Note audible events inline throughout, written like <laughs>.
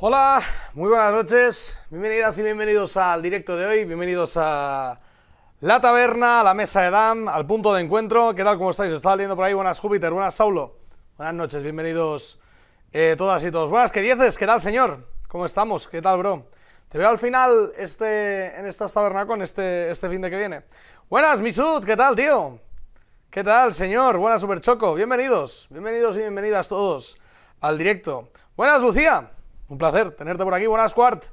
Hola, muy buenas noches, bienvenidas y bienvenidos al directo de hoy, bienvenidos a la taberna, a la mesa de Dan, al punto de encuentro. ¿Qué tal? ¿Cómo estáis? Estaba leyendo por ahí, buenas Júpiter, buenas Saulo, buenas noches, bienvenidos eh, todas y todos. Buenas, ¿qué dices? ¿Qué tal, señor? ¿Cómo estamos? ¿Qué tal, bro? Te veo al final este, en estas con este, este fin de que viene. Buenas, Misud, ¿qué tal, tío? ¿Qué tal, señor? Buenas, Superchoco, bienvenidos, bienvenidos y bienvenidas todos al directo. Buenas, Lucía. Un placer tenerte por aquí. Buenas, Quart.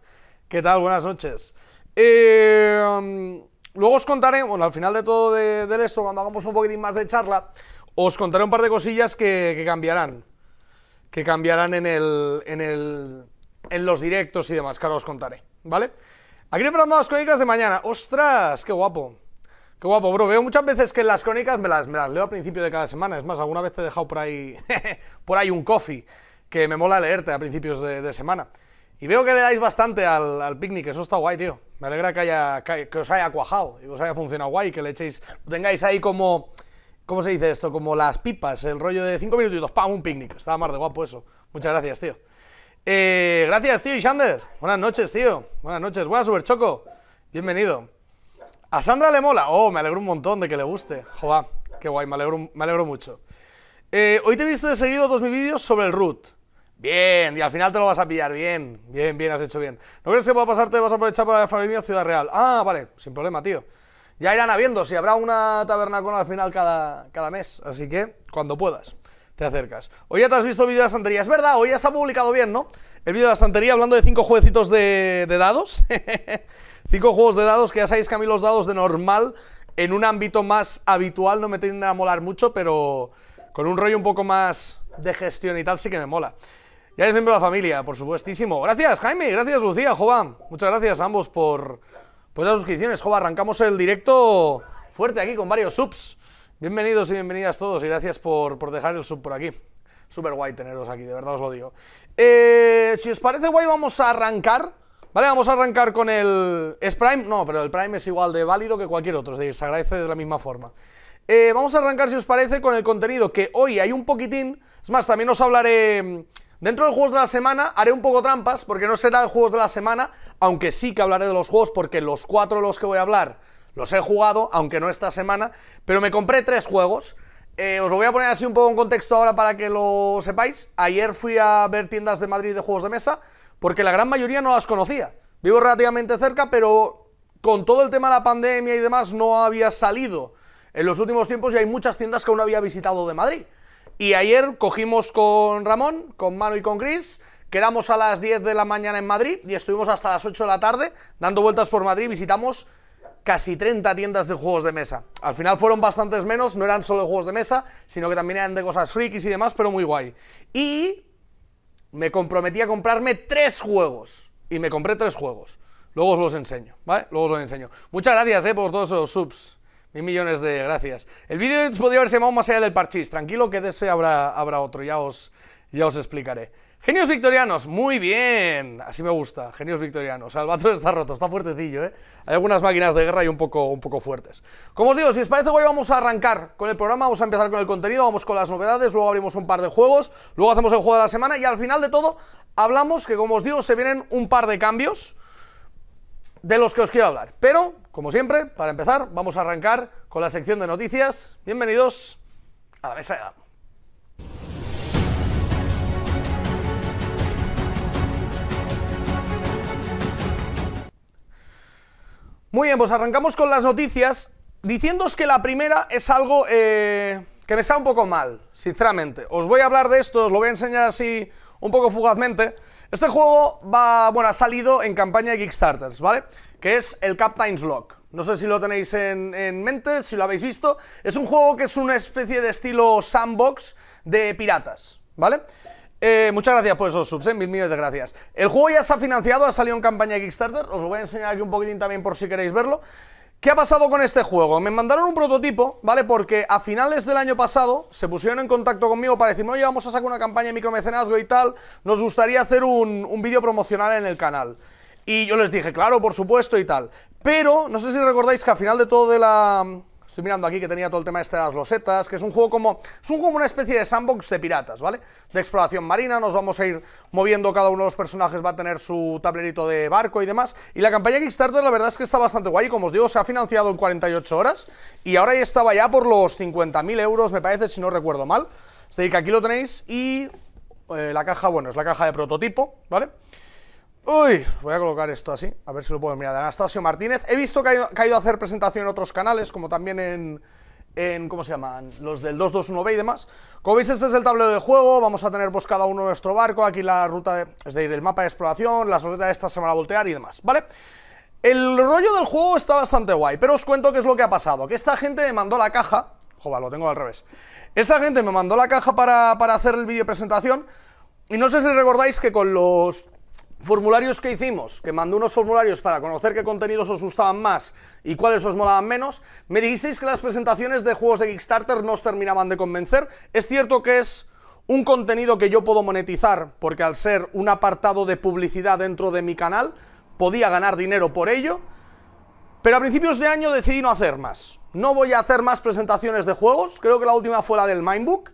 ¿Qué tal? Buenas noches. Em, luego os contaré, bueno, al final de todo de, esto, cuando hagamos un poquitín más de charla, os contaré un par de cosillas que, cambiarán. Que cambiarán en el, en el. en los directos y demás, que os contaré, ¿vale? Aquí preparando las crónicas de mañana. ¡Ostras! ¡Qué guapo! Qué guapo, bro. Veo muchas veces que las crónicas me las, me las leo a principio de cada semana. Es más, alguna vez te he dejado por ahí. <laughs> por ahí un coffee que me mola leerte a principios de, semana. Y veo que le dais bastante al, picnic, eso está guay, tío. Me alegra que, haya, que, os haya cuajado y que os haya funcionado guay, que le echéis, tengáis ahí como, ¿cómo se dice esto? Como las pipas, el rollo de 5 minutitos, ¡pam! Un picnic. Estaba más de guapo eso. Muchas gracias, tío. Eh, gracias, tío Sanders Buenas noches, tío. Buenas noches. Buenas, Superchoco. Bienvenido. A Sandra le mola. Oh, me alegro un montón de que le guste. Joder, qué guay, me alegro, me alegro mucho. Eh, hoy te visto de seguido dos mis vídeos sobre el root. Bien, y al final te lo vas a pillar, bien, bien, bien, has hecho bien. ¿No crees que puedo pasarte, vas a aprovechar para la familia Ciudad Real? Ah, vale, sin problema, tío. Ya irán habiendo, si habrá una taberna con al final cada, cada mes, así que cuando puedas te acercas. Hoy ya te has visto el vídeo de la es verdad, hoy ya se ha publicado bien, ¿no? El vídeo de la estantería hablando de cinco juecitos de, de dados. <laughs> cinco juegos de dados que ya sabéis que a mí los dados de normal, en un ámbito más habitual, no me tienden a molar mucho, pero con un rollo un poco más de gestión y tal, sí que me mola. Ya es miembro de la familia, por supuestísimo. Gracias, Jaime, gracias, Lucía, Jova. Muchas gracias a ambos por, las suscripciones. Jova, arrancamos el directo fuerte aquí con varios subs. Bienvenidos y bienvenidas todos y gracias por, dejar el sub por aquí. Súper guay teneros aquí, de verdad os lo digo. Eh, si os parece guay, vamos a arrancar. Vale, vamos a arrancar con el... ¿Es Prime? No, pero el Prime es igual de válido que cualquier otro, es decir, se agradece de la misma forma. Eh, vamos a arrancar, si os parece, con el contenido que hoy hay un poquitín... Es más, también os hablaré Dentro de juegos de la semana haré un poco trampas porque no será de juegos de la semana, aunque sí que hablaré de los juegos porque los cuatro de los que voy a hablar los he jugado, aunque no esta semana, pero me compré tres juegos. Eh, os lo voy a poner así un poco en contexto ahora para que lo sepáis. Ayer fui a ver tiendas de Madrid de juegos de mesa porque la gran mayoría no las conocía. Vivo relativamente cerca, pero con todo el tema de la pandemia y demás no había salido en los últimos tiempos y hay muchas tiendas que aún no había visitado de Madrid. Y ayer cogimos con Ramón, con Manu y con Chris. Quedamos a las 10 de la mañana en Madrid y estuvimos hasta las 8 de la tarde dando vueltas por Madrid. Visitamos casi 30 tiendas de juegos de mesa. Al final fueron bastantes menos, no eran solo juegos de mesa, sino que también eran de cosas frikis y demás, pero muy guay. Y me comprometí a comprarme tres juegos. Y me compré tres juegos. Luego os los enseño, ¿vale? Luego os los enseño. Muchas gracias, eh, por todos esos subs. Mil millones de gracias. El vídeo podría haberse llamado Más allá del parchís. Tranquilo que de ese habrá, habrá otro, ya os, ya os explicaré. Genios victorianos, muy bien. Así me gusta, genios victorianos. el batrón está roto, está fuertecillo, ¿eh? Hay algunas máquinas de guerra y un poco, un poco fuertes. Como os digo, si os parece hoy vamos a arrancar con el programa, vamos a empezar con el contenido, vamos con las novedades, luego abrimos un par de juegos, luego hacemos el juego de la semana y al final de todo hablamos que, como os digo, se vienen un par de cambios de los que os quiero hablar. Pero, como siempre, para empezar, vamos a arrancar con la sección de noticias. Bienvenidos a la mesa de Muy bien, pues arrancamos con las noticias diciéndoos que la primera es algo eh, que me está un poco mal, sinceramente. Os voy a hablar de esto, os lo voy a enseñar así un poco fugazmente, este juego va, bueno, ha salido en campaña de Kickstarters, ¿vale? Que es el Captain's Log. No sé si lo tenéis en, mente, si lo habéis visto. Es un juego que es una especie de estilo sandbox de piratas, ¿vale? Eh, muchas gracias por esos subs, ¿eh? mil millones de gracias. El juego ya se ha financiado, ha salido en campaña de Kickstarter. Os lo voy a enseñar aquí un poquitín también por si queréis verlo. ¿Qué ha pasado con este juego? Me mandaron un prototipo, ¿vale? Porque a finales del año pasado se pusieron en contacto conmigo para decirme, oye, vamos a sacar una campaña de micromecenazgo y tal, nos gustaría hacer un, un vídeo promocional en el canal. Y yo les dije, claro, por supuesto y tal. Pero, no sé si recordáis que al final de todo de la, Estoy mirando aquí que tenía todo el tema este de las losetas, que es un juego como... Es un como una especie de sandbox de piratas, ¿vale? De exploración marina, nos vamos a ir moviendo, cada uno de los personajes va a tener su tablerito de barco y demás. Y la campaña Kickstarter la verdad es que está bastante guay, como os digo, se ha financiado en 48 horas y ahora ya estaba ya por los 50.000 euros, me parece, si no recuerdo mal. Así que aquí lo tenéis y eh, la caja, bueno, es la caja de prototipo, ¿vale? vale Uy, voy a colocar esto así, a ver si lo puedo mirar. De Anastasio Martínez. He visto que ha, ido a hacer presentación en otros canales, como también en, en, ¿cómo se llaman? Los del 221B y demás. Como veis, este es el tablero de juego, vamos a tener pues cada uno nuestro barco, aquí la ruta, de, es decir, el mapa de exploración, la soleta de esta semana a voltear y demás, ¿vale? El rollo del juego está bastante guay, pero os cuento qué es lo que ha pasado, que esta gente me mandó la caja, joder, lo tengo al revés, esta gente me mandó la caja para, para hacer el vídeo presentación, y no sé si recordáis que con los formularios que hicimos, que mandé unos formularios para conocer qué contenidos os gustaban más y cuáles os molaban menos, me dijisteis que las presentaciones de juegos de Kickstarter no os terminaban de convencer. Es cierto que es un contenido que yo puedo monetizar, porque al ser un apartado de publicidad dentro de mi canal, podía ganar dinero por ello, pero a principios de año decidí no hacer más. No voy a hacer más presentaciones de juegos, creo que la última fue la del Mindbook,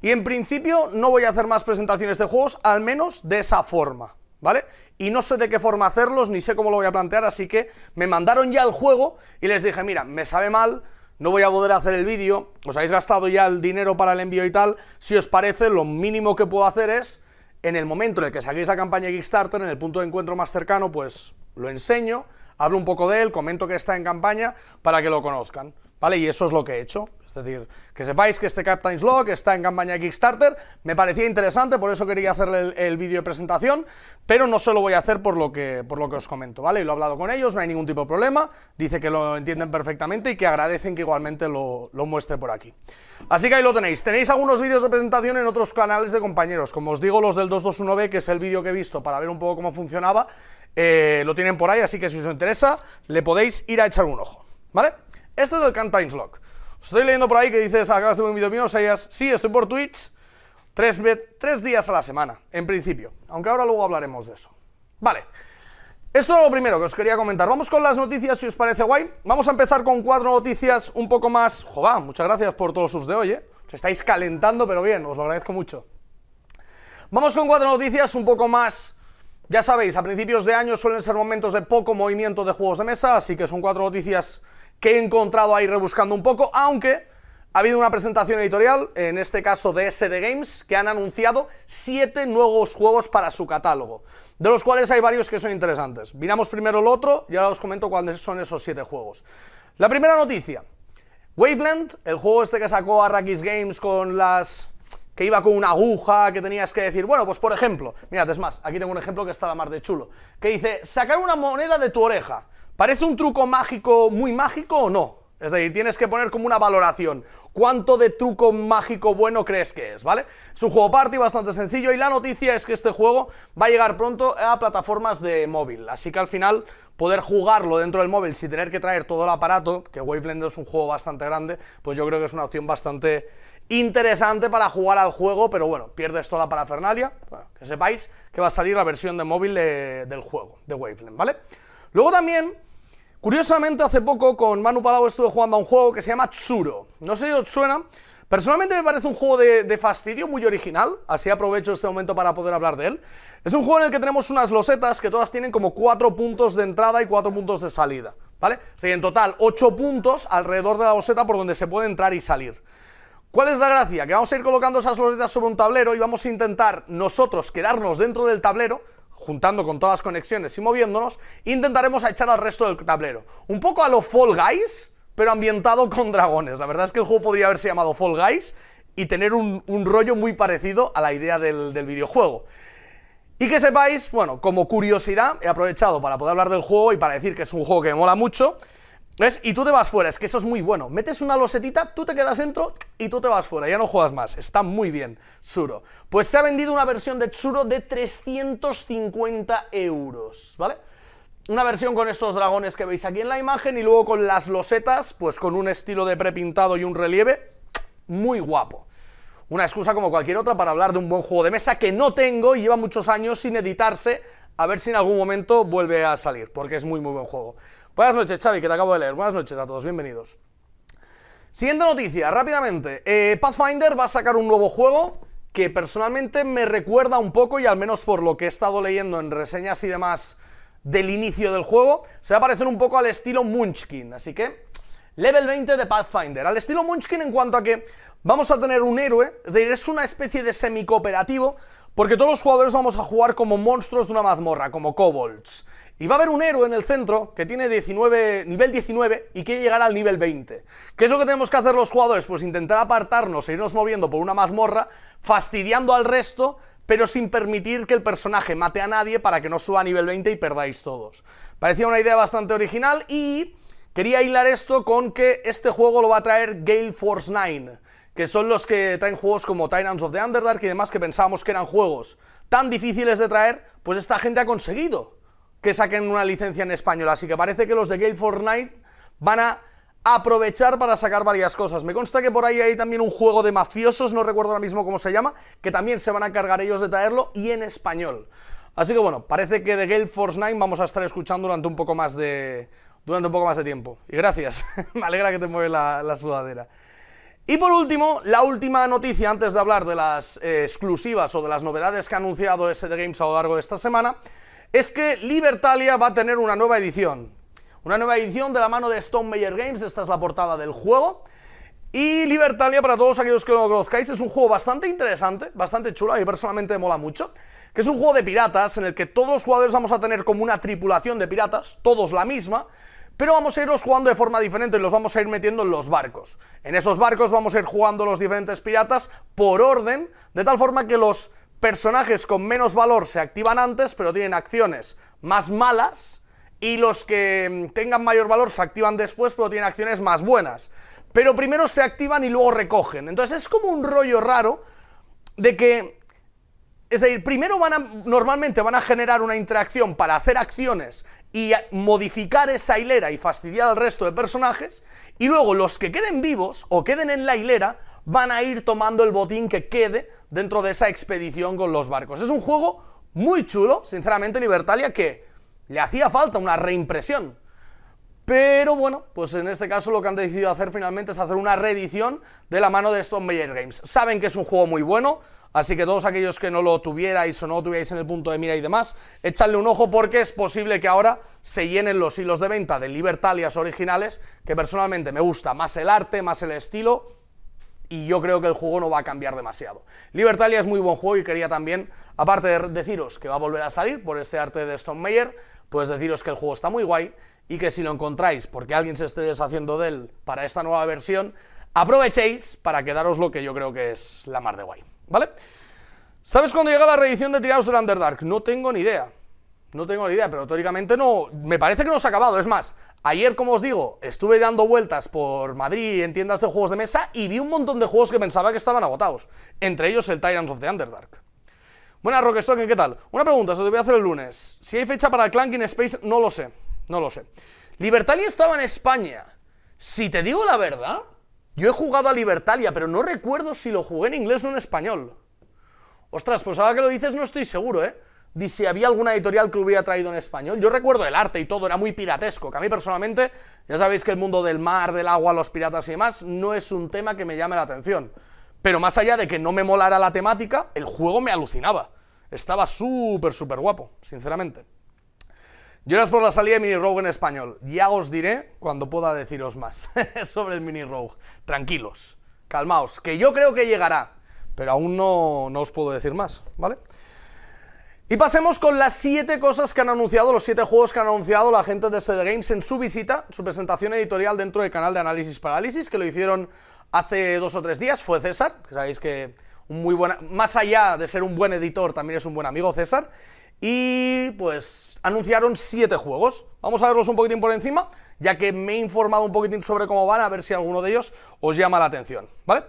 y en principio no voy a hacer más presentaciones de juegos, al menos de esa forma. ¿vale? Y no sé de qué forma hacerlos, ni sé cómo lo voy a plantear, así que me mandaron ya el juego y les dije, mira, me sabe mal, no voy a poder hacer el vídeo, os habéis gastado ya el dinero para el envío y tal, si os parece, lo mínimo que puedo hacer es, en el momento en el que saquéis la campaña Kickstarter, en el punto de encuentro más cercano, pues lo enseño, hablo un poco de él, comento que está en campaña para que lo conozcan, ¿vale? Y eso es lo que he hecho. Es decir, que sepáis que este Captain's Log está en campaña de Kickstarter, me parecía interesante, por eso quería hacerle el, vídeo de presentación, pero no se lo voy a hacer por lo, que, por lo que os comento, ¿vale? Y lo he hablado con ellos, no hay ningún tipo de problema, dice que lo entienden perfectamente y que agradecen que igualmente lo, muestre por aquí. Así que ahí lo tenéis, tenéis algunos vídeos de presentación en otros canales de compañeros, como os digo los del 221B, que es el vídeo que he visto para ver un poco cómo funcionaba, eh, lo tienen por ahí, así que si os interesa, le podéis ir a echar un ojo, ¿vale? Este es el Captain's Log. Estoy leyendo por ahí que dices, ah, acabas de ver un vídeo mío, Sayas. Sí, estoy por Twitch tres, días a la semana, en principio. Aunque ahora luego hablaremos de eso. Vale. Esto es lo primero que os quería comentar. Vamos con las noticias, si os parece guay. Vamos a empezar con cuatro noticias un poco más... Jová, muchas gracias por todos los subs de hoy, ¿eh? Os estáis calentando, pero bien, os lo agradezco mucho. Vamos con cuatro noticias un poco más... Ya sabéis, a principios de año suelen ser momentos de poco movimiento de juegos de mesa, así que son cuatro noticias que he encontrado ahí rebuscando un poco, aunque ha habido una presentación editorial, en este caso de SD Games, que han anunciado siete nuevos juegos para su catálogo, de los cuales hay varios que son interesantes. Miramos primero el otro y ahora os comento cuáles son esos siete juegos. La primera noticia, Waveland, el juego este que sacó Arrakis Games con las... que iba con una aguja, que tenías que decir, bueno, pues por ejemplo, mirad, es más, aquí tengo un ejemplo que está la más de chulo, que dice, sacar una moneda de tu oreja. ¿Parece un truco mágico muy mágico o no? Es decir, tienes que poner como una valoración. ¿Cuánto de truco mágico bueno crees que es? ¿Vale? Es un juego party bastante sencillo y la noticia es que este juego va a llegar pronto a plataformas de móvil. Así que al final poder jugarlo dentro del móvil sin tener que traer todo el aparato, que Waveland es un juego bastante grande, pues yo creo que es una opción bastante interesante para jugar al juego, pero bueno, pierdes toda la parafernalia. que sepáis que va a salir la versión de móvil del juego, de Waveland. ¿vale? Luego también Curiosamente, hace poco con Manu Palau estuve jugando a un juego que se llama Tsuro. No sé si os suena. Personalmente me parece un juego de, fastidio muy original, así aprovecho este momento para poder hablar de él. Es un juego en el que tenemos unas losetas que todas tienen como cuatro puntos de entrada y cuatro puntos de salida, ¿vale? O sea, en total ocho puntos alrededor de la loseta por donde se puede entrar y salir. ¿Cuál es la gracia? Que vamos a ir colocando esas losetas sobre un tablero y vamos a intentar nosotros quedarnos dentro del tablero juntando con todas las conexiones y moviéndonos, intentaremos echar al resto del tablero. Un poco a lo Fall Guys, pero ambientado con dragones. La verdad es que el juego podría haberse llamado Fall Guys y tener un, rollo muy parecido a la idea del, del videojuego. Y que sepáis, bueno, como curiosidad, he aprovechado para poder hablar del juego y para decir que es un juego que me mola mucho. Y tú te vas fuera, es que eso es muy bueno. Metes una losetita, tú te quedas dentro y tú te vas fuera, ya no juegas más. Está muy bien, Tsuro. Pues se ha vendido una versión de Tsuro de 350 euros, ¿vale? Una versión con estos dragones que veis aquí en la imagen y luego con las losetas, pues con un estilo de prepintado y un relieve muy guapo. Una excusa como cualquier otra para hablar de un buen juego de mesa que no tengo y lleva muchos años sin editarse, a ver si en algún momento vuelve a salir, porque es muy muy buen juego. Buenas noches, Xavi, que te acabo de leer. Buenas noches a todos, bienvenidos. Siguiente noticia, rápidamente. Eh, Pathfinder va a sacar un nuevo juego que personalmente me recuerda un poco, y al menos por lo que he estado leyendo en reseñas y demás del inicio del juego, se va a parecer un poco al estilo Munchkin. Así que, level 20 de Pathfinder. Al estilo Munchkin en cuanto a que vamos a tener un héroe, es decir, es una especie de semi-cooperativo, porque todos los jugadores vamos a jugar como monstruos de una mazmorra, como kobolds. Y va a haber un héroe en el centro que tiene 19, nivel 19 y quiere llegar al nivel 20. ¿Qué es lo que tenemos que hacer los jugadores? Pues intentar apartarnos e irnos moviendo por una mazmorra, fastidiando al resto, pero sin permitir que el personaje mate a nadie para que no suba a nivel 20 y perdáis todos. Parecía una idea bastante original y quería hilar esto con que este juego lo va a traer Gale Force 9 que son los que traen juegos como Tyrants of the Underdark y demás que pensábamos que eran juegos tan difíciles de traer, pues esta gente ha conseguido que saquen una licencia en español. Así que parece que los de Gale Fortnite van a aprovechar para sacar varias cosas. Me consta que por ahí hay también un juego de mafiosos, no recuerdo ahora mismo cómo se llama, que también se van a encargar ellos de traerlo y en español. Así que bueno, parece que de Gale Force vamos a estar escuchando durante un poco más de, durante un poco más de tiempo. Y gracias, <laughs> me alegra que te mueve la, sudadera. Y por último, la última noticia antes de hablar de las eh, exclusivas o de las novedades que ha anunciado SD Games a lo largo de esta semana es que Libertalia va a tener una nueva edición. Una nueva edición de la mano de Stone Mayer Games, esta es la portada del juego. Y Libertalia, para todos aquellos que no lo conozcáis, es un juego bastante interesante, bastante chulo, a mí personalmente me mola mucho, que es un juego de piratas en el que todos los jugadores vamos a tener como una tripulación de piratas, todos la misma, pero vamos a irlos jugando de forma diferente y los vamos a ir metiendo en los barcos. En esos barcos vamos a ir jugando los diferentes piratas por orden, de tal forma que los personajes con menos valor se activan antes, pero tienen acciones más malas, y los que mm, tengan mayor valor se activan después, pero tienen acciones más buenas. Pero primero se activan y luego recogen. Entonces es como un rollo raro de que es decir, primero van a, normalmente van a generar una interacción para hacer acciones y modificar esa hilera y fastidiar al resto de personajes, y luego los que queden vivos o queden en la hilera van a ir tomando el botín que quede dentro de esa expedición con los barcos. Es un juego muy chulo, sinceramente, Libertalia, que le hacía falta una reimpresión. Pero bueno, pues en este caso lo que han decidido hacer finalmente es hacer una reedición de la mano de Stone Games. Saben que es un juego muy bueno, Así que todos aquellos que no lo tuvierais o no lo tuvierais en el punto de mira y demás, echadle un ojo porque es posible que ahora se llenen los hilos de venta de Libertalias originales, que personalmente me gusta más el arte, más el estilo, y yo creo que el juego no va a cambiar demasiado. Libertalia es muy buen juego y quería también, aparte de deciros que va a volver a salir por este arte de Stone Mayer, pues deciros que el juego está muy guay y que si lo encontráis porque alguien se esté deshaciendo de él para esta nueva versión, aprovechéis para quedaros lo que yo creo que es la más de guay. ¿vale? ¿Sabes cuándo llega la reedición de Tirados del Underdark? No tengo ni idea. No tengo ni idea, pero teóricamente no. Me parece que no se ha acabado. Es más, ayer, como os digo, estuve dando vueltas por Madrid en tiendas de juegos de mesa y vi un montón de juegos que pensaba que estaban agotados. Entre ellos el Tyrants of the Underdark. Buenas, Rockstocking, ¿qué tal? Una pregunta, se te voy a hacer el lunes. Si hay fecha para in Space, no lo sé. No lo sé. Libertalia estaba en España. Si te digo la verdad, yo he jugado a Libertalia, pero no recuerdo si lo jugué en inglés o en español. Ostras, pues ahora que lo dices no estoy seguro, ¿eh? Di si había alguna editorial que lo hubiera traído en español. Yo recuerdo el arte y todo, era muy piratesco, que a mí personalmente, ya sabéis que el mundo del mar, del agua, los piratas y demás, no es un tema que me llame la atención. Pero más allá de que no me molara la temática, el juego me alucinaba. Estaba súper, súper guapo, sinceramente. Lloras por la salida de Mini Rogue en español. Ya os diré cuando pueda deciros más <laughs> sobre el Mini Rogue. Tranquilos, calmaos, que yo creo que llegará, pero aún no, no os puedo decir más, ¿vale? Y pasemos con las siete cosas que han anunciado, los siete juegos que han anunciado la gente de CD Games en su visita, su presentación editorial dentro del canal de Análisis Parálisis, que lo hicieron hace dos o tres días, fue César, que sabéis que un muy buena, más allá de ser un buen editor, también es un buen amigo César, y pues anunciaron siete juegos. Vamos a verlos un poquitín por encima, ya que me he informado un poquitín sobre cómo van, a ver si alguno de ellos os llama la atención, ¿vale?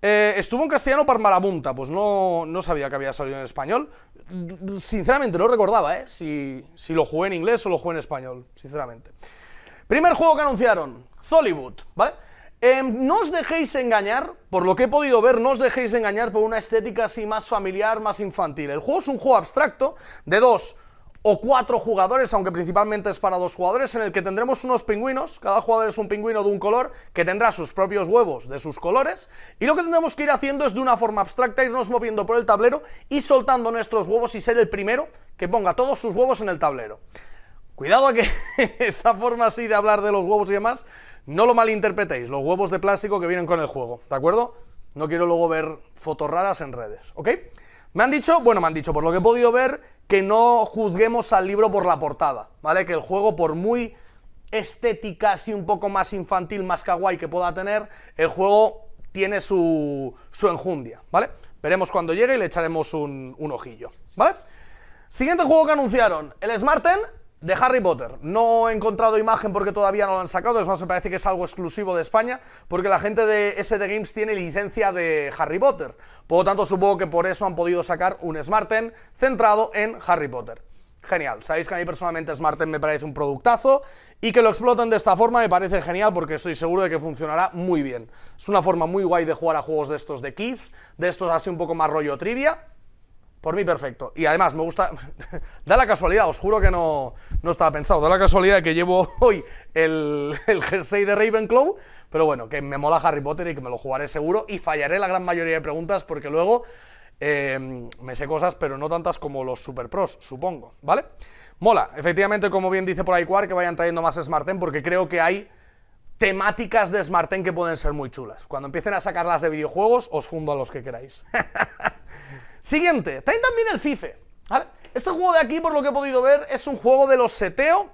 Eh, estuvo en castellano para Marabunta, pues no, no, sabía que había salido en español. Sinceramente no recordaba, ¿eh? Si, si lo jugué en inglés o lo jugué en español, sinceramente. Primer juego que anunciaron, Zollywood, ¿vale? Em, no os dejéis engañar, por lo que he podido ver, no os dejéis engañar por una estética así más familiar, más infantil. El juego es un juego abstracto de dos o cuatro jugadores, aunque principalmente es para dos jugadores, en el que tendremos unos pingüinos, cada jugador es un pingüino de un color, que tendrá sus propios huevos de sus colores, y lo que tendremos que ir haciendo es de una forma abstracta irnos moviendo por el tablero y soltando nuestros huevos y ser el primero que ponga todos sus huevos en el tablero. Cuidado a que <laughs> esa forma así de hablar de los huevos y demás no lo malinterpretéis, los huevos de plástico que vienen con el juego, ¿de acuerdo? No quiero luego ver fotos raras en redes, ¿ok? Me han dicho, bueno, me han dicho, por lo que he podido ver, que no juzguemos al libro por la portada, ¿vale? Que el juego, por muy estética así un poco más infantil, más kawaii que pueda tener, el juego tiene su, su enjundia, ¿vale? Veremos cuando llegue y le echaremos un, un ojillo, ¿vale? Siguiente juego que anunciaron, el Smarten de Harry Potter. No he encontrado imagen porque todavía no lo han sacado, es más, me parece que es algo exclusivo de España, porque la gente de SD Games tiene licencia de Harry Potter. Por lo tanto, supongo que por eso han podido sacar un Smarten centrado en Harry Potter. Genial, sabéis que a mí personalmente Smarten me parece un productazo y que lo exploten de esta forma me parece genial porque estoy seguro de que funcionará muy bien. Es una forma muy guay de jugar a juegos de estos de kids, de estos así un poco más rollo trivia por mí, perfecto. Y además, me gusta. <laughs> da la casualidad, os juro que no, estaba pensado. Da la casualidad que llevo <laughs> hoy el, jersey de Ravenclaw. Pero bueno, que me mola Harry Potter y que me lo jugaré seguro. Y fallaré la gran mayoría de preguntas porque luego em, me sé cosas, pero no tantas como los super pros, supongo. ¿Vale? Mola. Efectivamente, como bien dice por ahí que vayan trayendo más Smarten porque creo que hay temáticas de Smarten que pueden ser muy chulas. Cuando empiecen a sacarlas de videojuegos, os fundo a los que queráis. <laughs> Siguiente, está también el FIFE. Este juego de aquí, por lo que he podido ver, es un juego de los seteo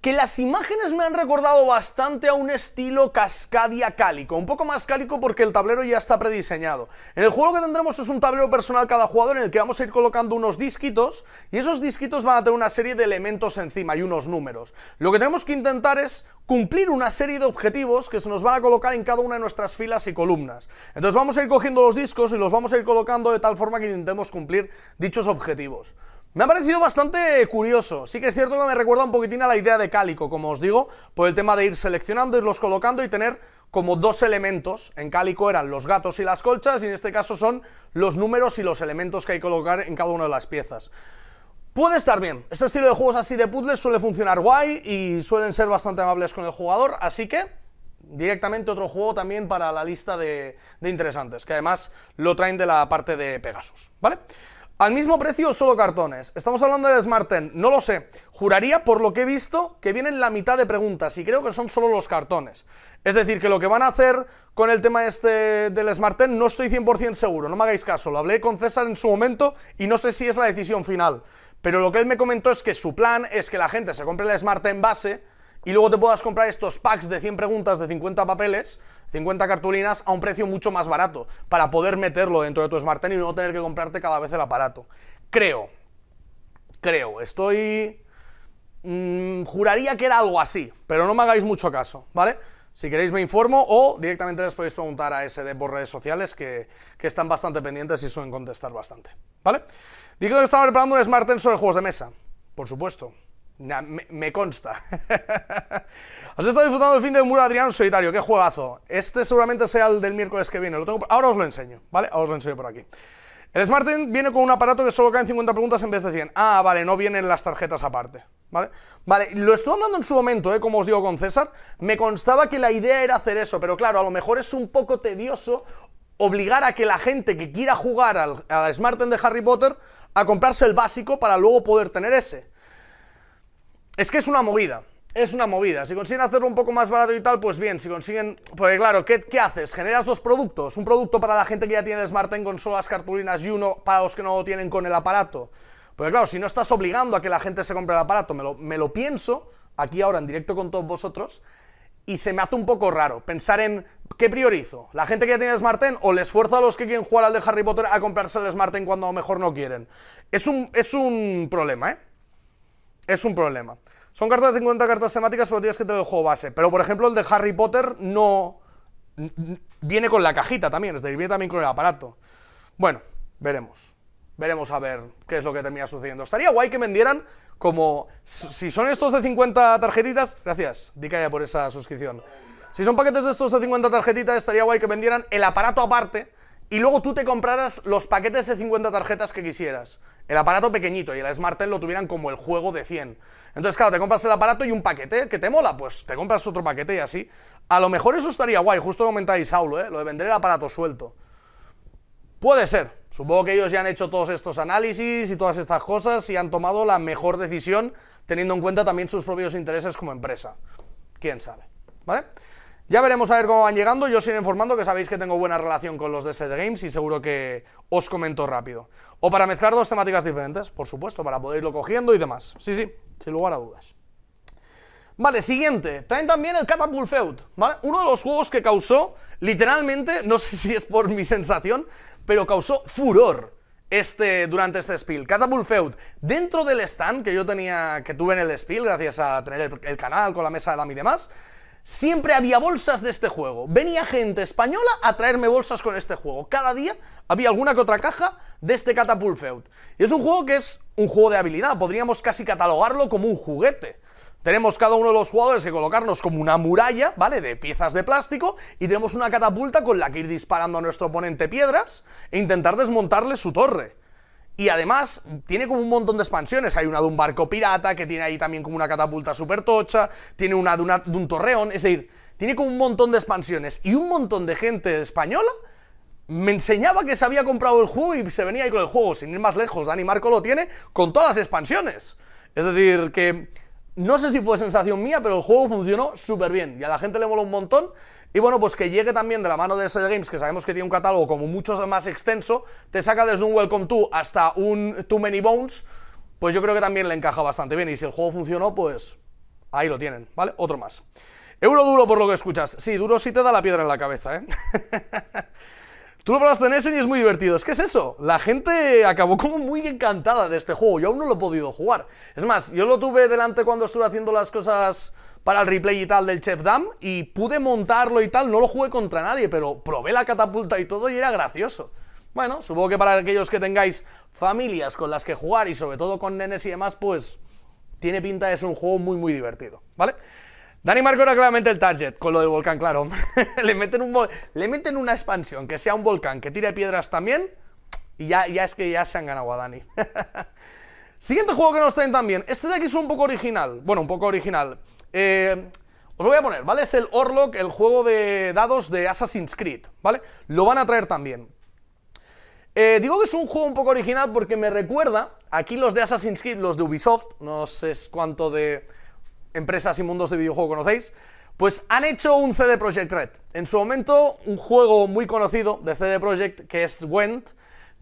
que las imágenes me han recordado bastante a un estilo Cascadia cálico, un poco más cálico porque el tablero ya está prediseñado. En el juego que tendremos es un tablero personal cada jugador en el que vamos a ir colocando unos disquitos y esos disquitos van a tener una serie de elementos encima y unos números. Lo que tenemos que intentar es cumplir una serie de objetivos que se nos van a colocar en cada una de nuestras filas y columnas. Entonces vamos a ir cogiendo los discos y los vamos a ir colocando de tal forma que intentemos cumplir dichos objetivos. Me ha parecido bastante curioso. Sí que es cierto que me recuerda un poquitín a la idea de Cálico, como os digo, por el tema de ir seleccionando, irlos colocando y tener como dos elementos. En Cálico eran los gatos y las colchas, y en este caso son los números y los elementos que hay que colocar en cada una de las piezas. Puede estar bien. Este estilo de juegos así de puzzles suele funcionar guay y suelen ser bastante amables con el jugador, así que directamente otro juego también para la lista de, interesantes, que además lo traen de la parte de Pegasus, ¿vale? vale al mismo precio, solo cartones. Estamos hablando del Smarten, no lo sé. Juraría, por lo que he visto, que vienen la mitad de preguntas y creo que son solo los cartones. Es decir, que lo que van a hacer con el tema este del Smarten no estoy 100% seguro, no me hagáis caso. Lo hablé con César en su momento y no sé si es la decisión final. Pero lo que él me comentó es que su plan es que la gente se compre el Smarten base y luego te puedas comprar estos packs de 100 preguntas de 50 papeles, 50 cartulinas, a un precio mucho más barato, para poder meterlo dentro de tu Smart y no tener que comprarte cada vez el aparato. Creo, creo, estoy... Mm, juraría que era algo así, pero no me hagáis mucho caso, ¿vale? Si queréis me informo o directamente les podéis preguntar a SD por redes sociales que, están bastante pendientes y suelen contestar bastante, ¿vale? Digo que estaba preparando un Smart sobre juegos de mesa, por supuesto me, consta. <laughs> os he estado disfrutando el fin de Muro Adrián Solitario, qué juegazo. Este seguramente sea el del miércoles que viene. ahora os lo enseño, ¿vale? Ahora os lo enseño por aquí. El Smarten viene con un aparato que solo en 50 preguntas en vez de 100. Ah, vale, no vienen las tarjetas aparte. ¿Vale? Vale, lo estuve hablando en su momento, ¿eh? como os digo con César. Me constaba que la idea era hacer eso, pero claro, a lo mejor es un poco tedioso obligar a que la gente que quiera jugar al, al Smarten de Harry Potter a comprarse el básico para luego poder tener ese. Es que es una movida. Es una movida. Si consiguen hacerlo un poco más barato y tal, pues bien. Si consiguen... Porque claro, ¿qué, haces? Generas dos productos. Un producto para la gente que ya tiene el con solo consolas, cartulinas y uno para los que no lo tienen con el aparato. Porque claro, si no estás obligando a que la gente se compre el aparato, me lo, pienso aquí ahora en directo con todos vosotros y se me hace un poco raro pensar en ¿qué priorizo? ¿La gente que ya tiene SmartTen? o les esfuerzo a los que quieren jugar al de Harry Potter a comprarse el SmartTen cuando a lo mejor no quieren? Es un, es un problema, ¿eh? es un problema. Son cartas de 50 cartas temáticas, pero tienes que tener el juego base. Pero, por ejemplo, el de Harry Potter no... Viene con la cajita también, es decir, viene también con el aparato. Bueno, veremos. Veremos a ver qué es lo que termina sucediendo. Estaría guay que vendieran como... Si son estos de 50 tarjetitas... Gracias, Dicaya, por esa suscripción. Si son paquetes de estos de 50 tarjetitas, estaría guay que vendieran el aparato aparte y luego tú te compraras los paquetes de 50 tarjetas que quisieras. El aparato pequeñito y el Smartel lo tuvieran como el juego de 100. Entonces, claro, te compras el aparato y un paquete que te mola, pues te compras otro paquete y así. A lo mejor eso estaría guay, justo comentáis Saulo, ¿eh? lo de vender el aparato suelto. Puede ser. Supongo que ellos ya han hecho todos estos análisis y todas estas cosas y han tomado la mejor decisión teniendo en cuenta también sus propios intereses como empresa. ¿Quién sabe? ¿Vale? Ya veremos a ver cómo van llegando, yo os iré informando que sabéis que tengo buena relación con los de Set Games y seguro que os comento rápido. O para mezclar dos temáticas diferentes, por supuesto, para poder irlo cogiendo y demás. Sí, sí, sin lugar a dudas. Vale, siguiente. Traen también el Catapult Feud, ¿vale? Uno de los juegos que causó, literalmente, no sé si es por mi sensación, pero causó furor este, durante este spiel. Catapult Feud, dentro del stand que yo tenía, que tuve en el spiel, gracias a tener el, canal con la mesa de Dami y demás, siempre había bolsas de este juego. Venía gente española a traerme bolsas con este juego. Cada día había alguna que otra caja de este Catapult Feud. Y es un juego que es un juego de habilidad, podríamos casi catalogarlo como un juguete. Tenemos cada uno de los jugadores que colocarnos como una muralla, ¿vale? De piezas de plástico y tenemos una catapulta con la que ir disparando a nuestro oponente piedras e intentar desmontarle su torre. Y además tiene como un montón de expansiones. Hay una de un barco pirata, que tiene ahí también como una catapulta super tocha, tiene una de, un torreón, es decir, tiene como un montón de expansiones. Y un montón de gente española me enseñaba que se había comprado el juego y se venía ahí con el juego, sin ir más lejos. Dani Marco lo tiene con todas las expansiones. Es decir, que no sé si fue sensación mía, pero el juego funcionó súper bien y a la gente le mola un montón. Y bueno, pues que llegue también de la mano de SEGA Games, que sabemos que tiene un catálogo como mucho más extenso, te saca desde un Welcome To hasta un Too Many Bones, pues yo creo que también le encaja bastante bien. Y si el juego funcionó, pues ahí lo tienen, ¿vale? Otro más. Euro duro por lo que escuchas. Sí, duro sí te da la piedra en la cabeza, ¿eh? <laughs> Tú lo probaste en Essen y es muy divertido. ¿Es que es eso? La gente acabó como muy encantada de este juego. Yo aún no lo he podido jugar. Es más, yo lo tuve delante cuando estuve haciendo las cosas para el replay y tal del Chef Dam y pude montarlo y tal, no lo jugué contra nadie, pero probé la catapulta y todo y era gracioso. Bueno, supongo que para aquellos que tengáis familias con las que jugar y sobre todo con nenes y demás, pues tiene pinta de ser un juego muy muy divertido, ¿vale? Dani Marco era claramente el target con lo de volcán, claro. <laughs> le, meten un le meten una expansión que sea un volcán que tire piedras también y ya, ya es que ya se han ganado a Dani. <laughs> Siguiente juego que nos traen también. Este de aquí es un poco original. Bueno, un poco original. Eh, os lo voy a poner, ¿vale? Es el Orlok, el juego de dados de Assassin's Creed, ¿vale? Lo van a traer también. Eh, digo que es un juego un poco original porque me recuerda, aquí los de Assassin's Creed, los de Ubisoft, no sé cuánto de empresas y mundos de videojuego conocéis, pues han hecho un CD Projekt Red. En su momento, un juego muy conocido de CD Projekt, que es Went,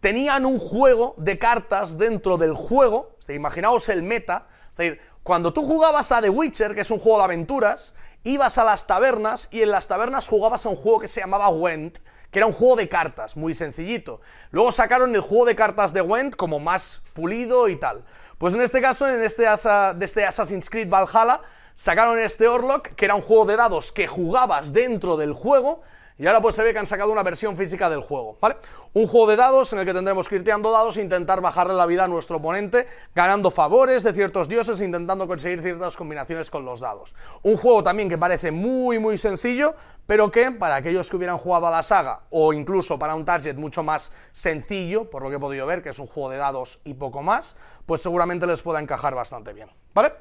tenían un juego de cartas dentro del juego, imaginaos el meta, es decir, cuando tú jugabas a The Witcher, que es un juego de aventuras, ibas a las tabernas y en las tabernas jugabas a un juego que se llamaba Went, que era un juego de cartas, muy sencillito. Luego sacaron el juego de cartas de Went como más pulido y tal. Pues en este caso, en este, de este Assassin's Creed Valhalla, sacaron este Orlok, que era un juego de dados que jugabas dentro del juego, y ahora pues se ve que han sacado una versión física del juego, ¿vale? Un juego de dados en el que tendremos que ir dados e intentar bajarle la vida a nuestro oponente, ganando favores de ciertos dioses, intentando conseguir ciertas combinaciones con los dados. Un juego también que parece muy muy sencillo, pero que para aquellos que hubieran jugado a la saga, o incluso para un target mucho más sencillo, por lo que he podido ver, que es un juego de dados y poco más, pues seguramente les pueda encajar bastante bien, ¿vale?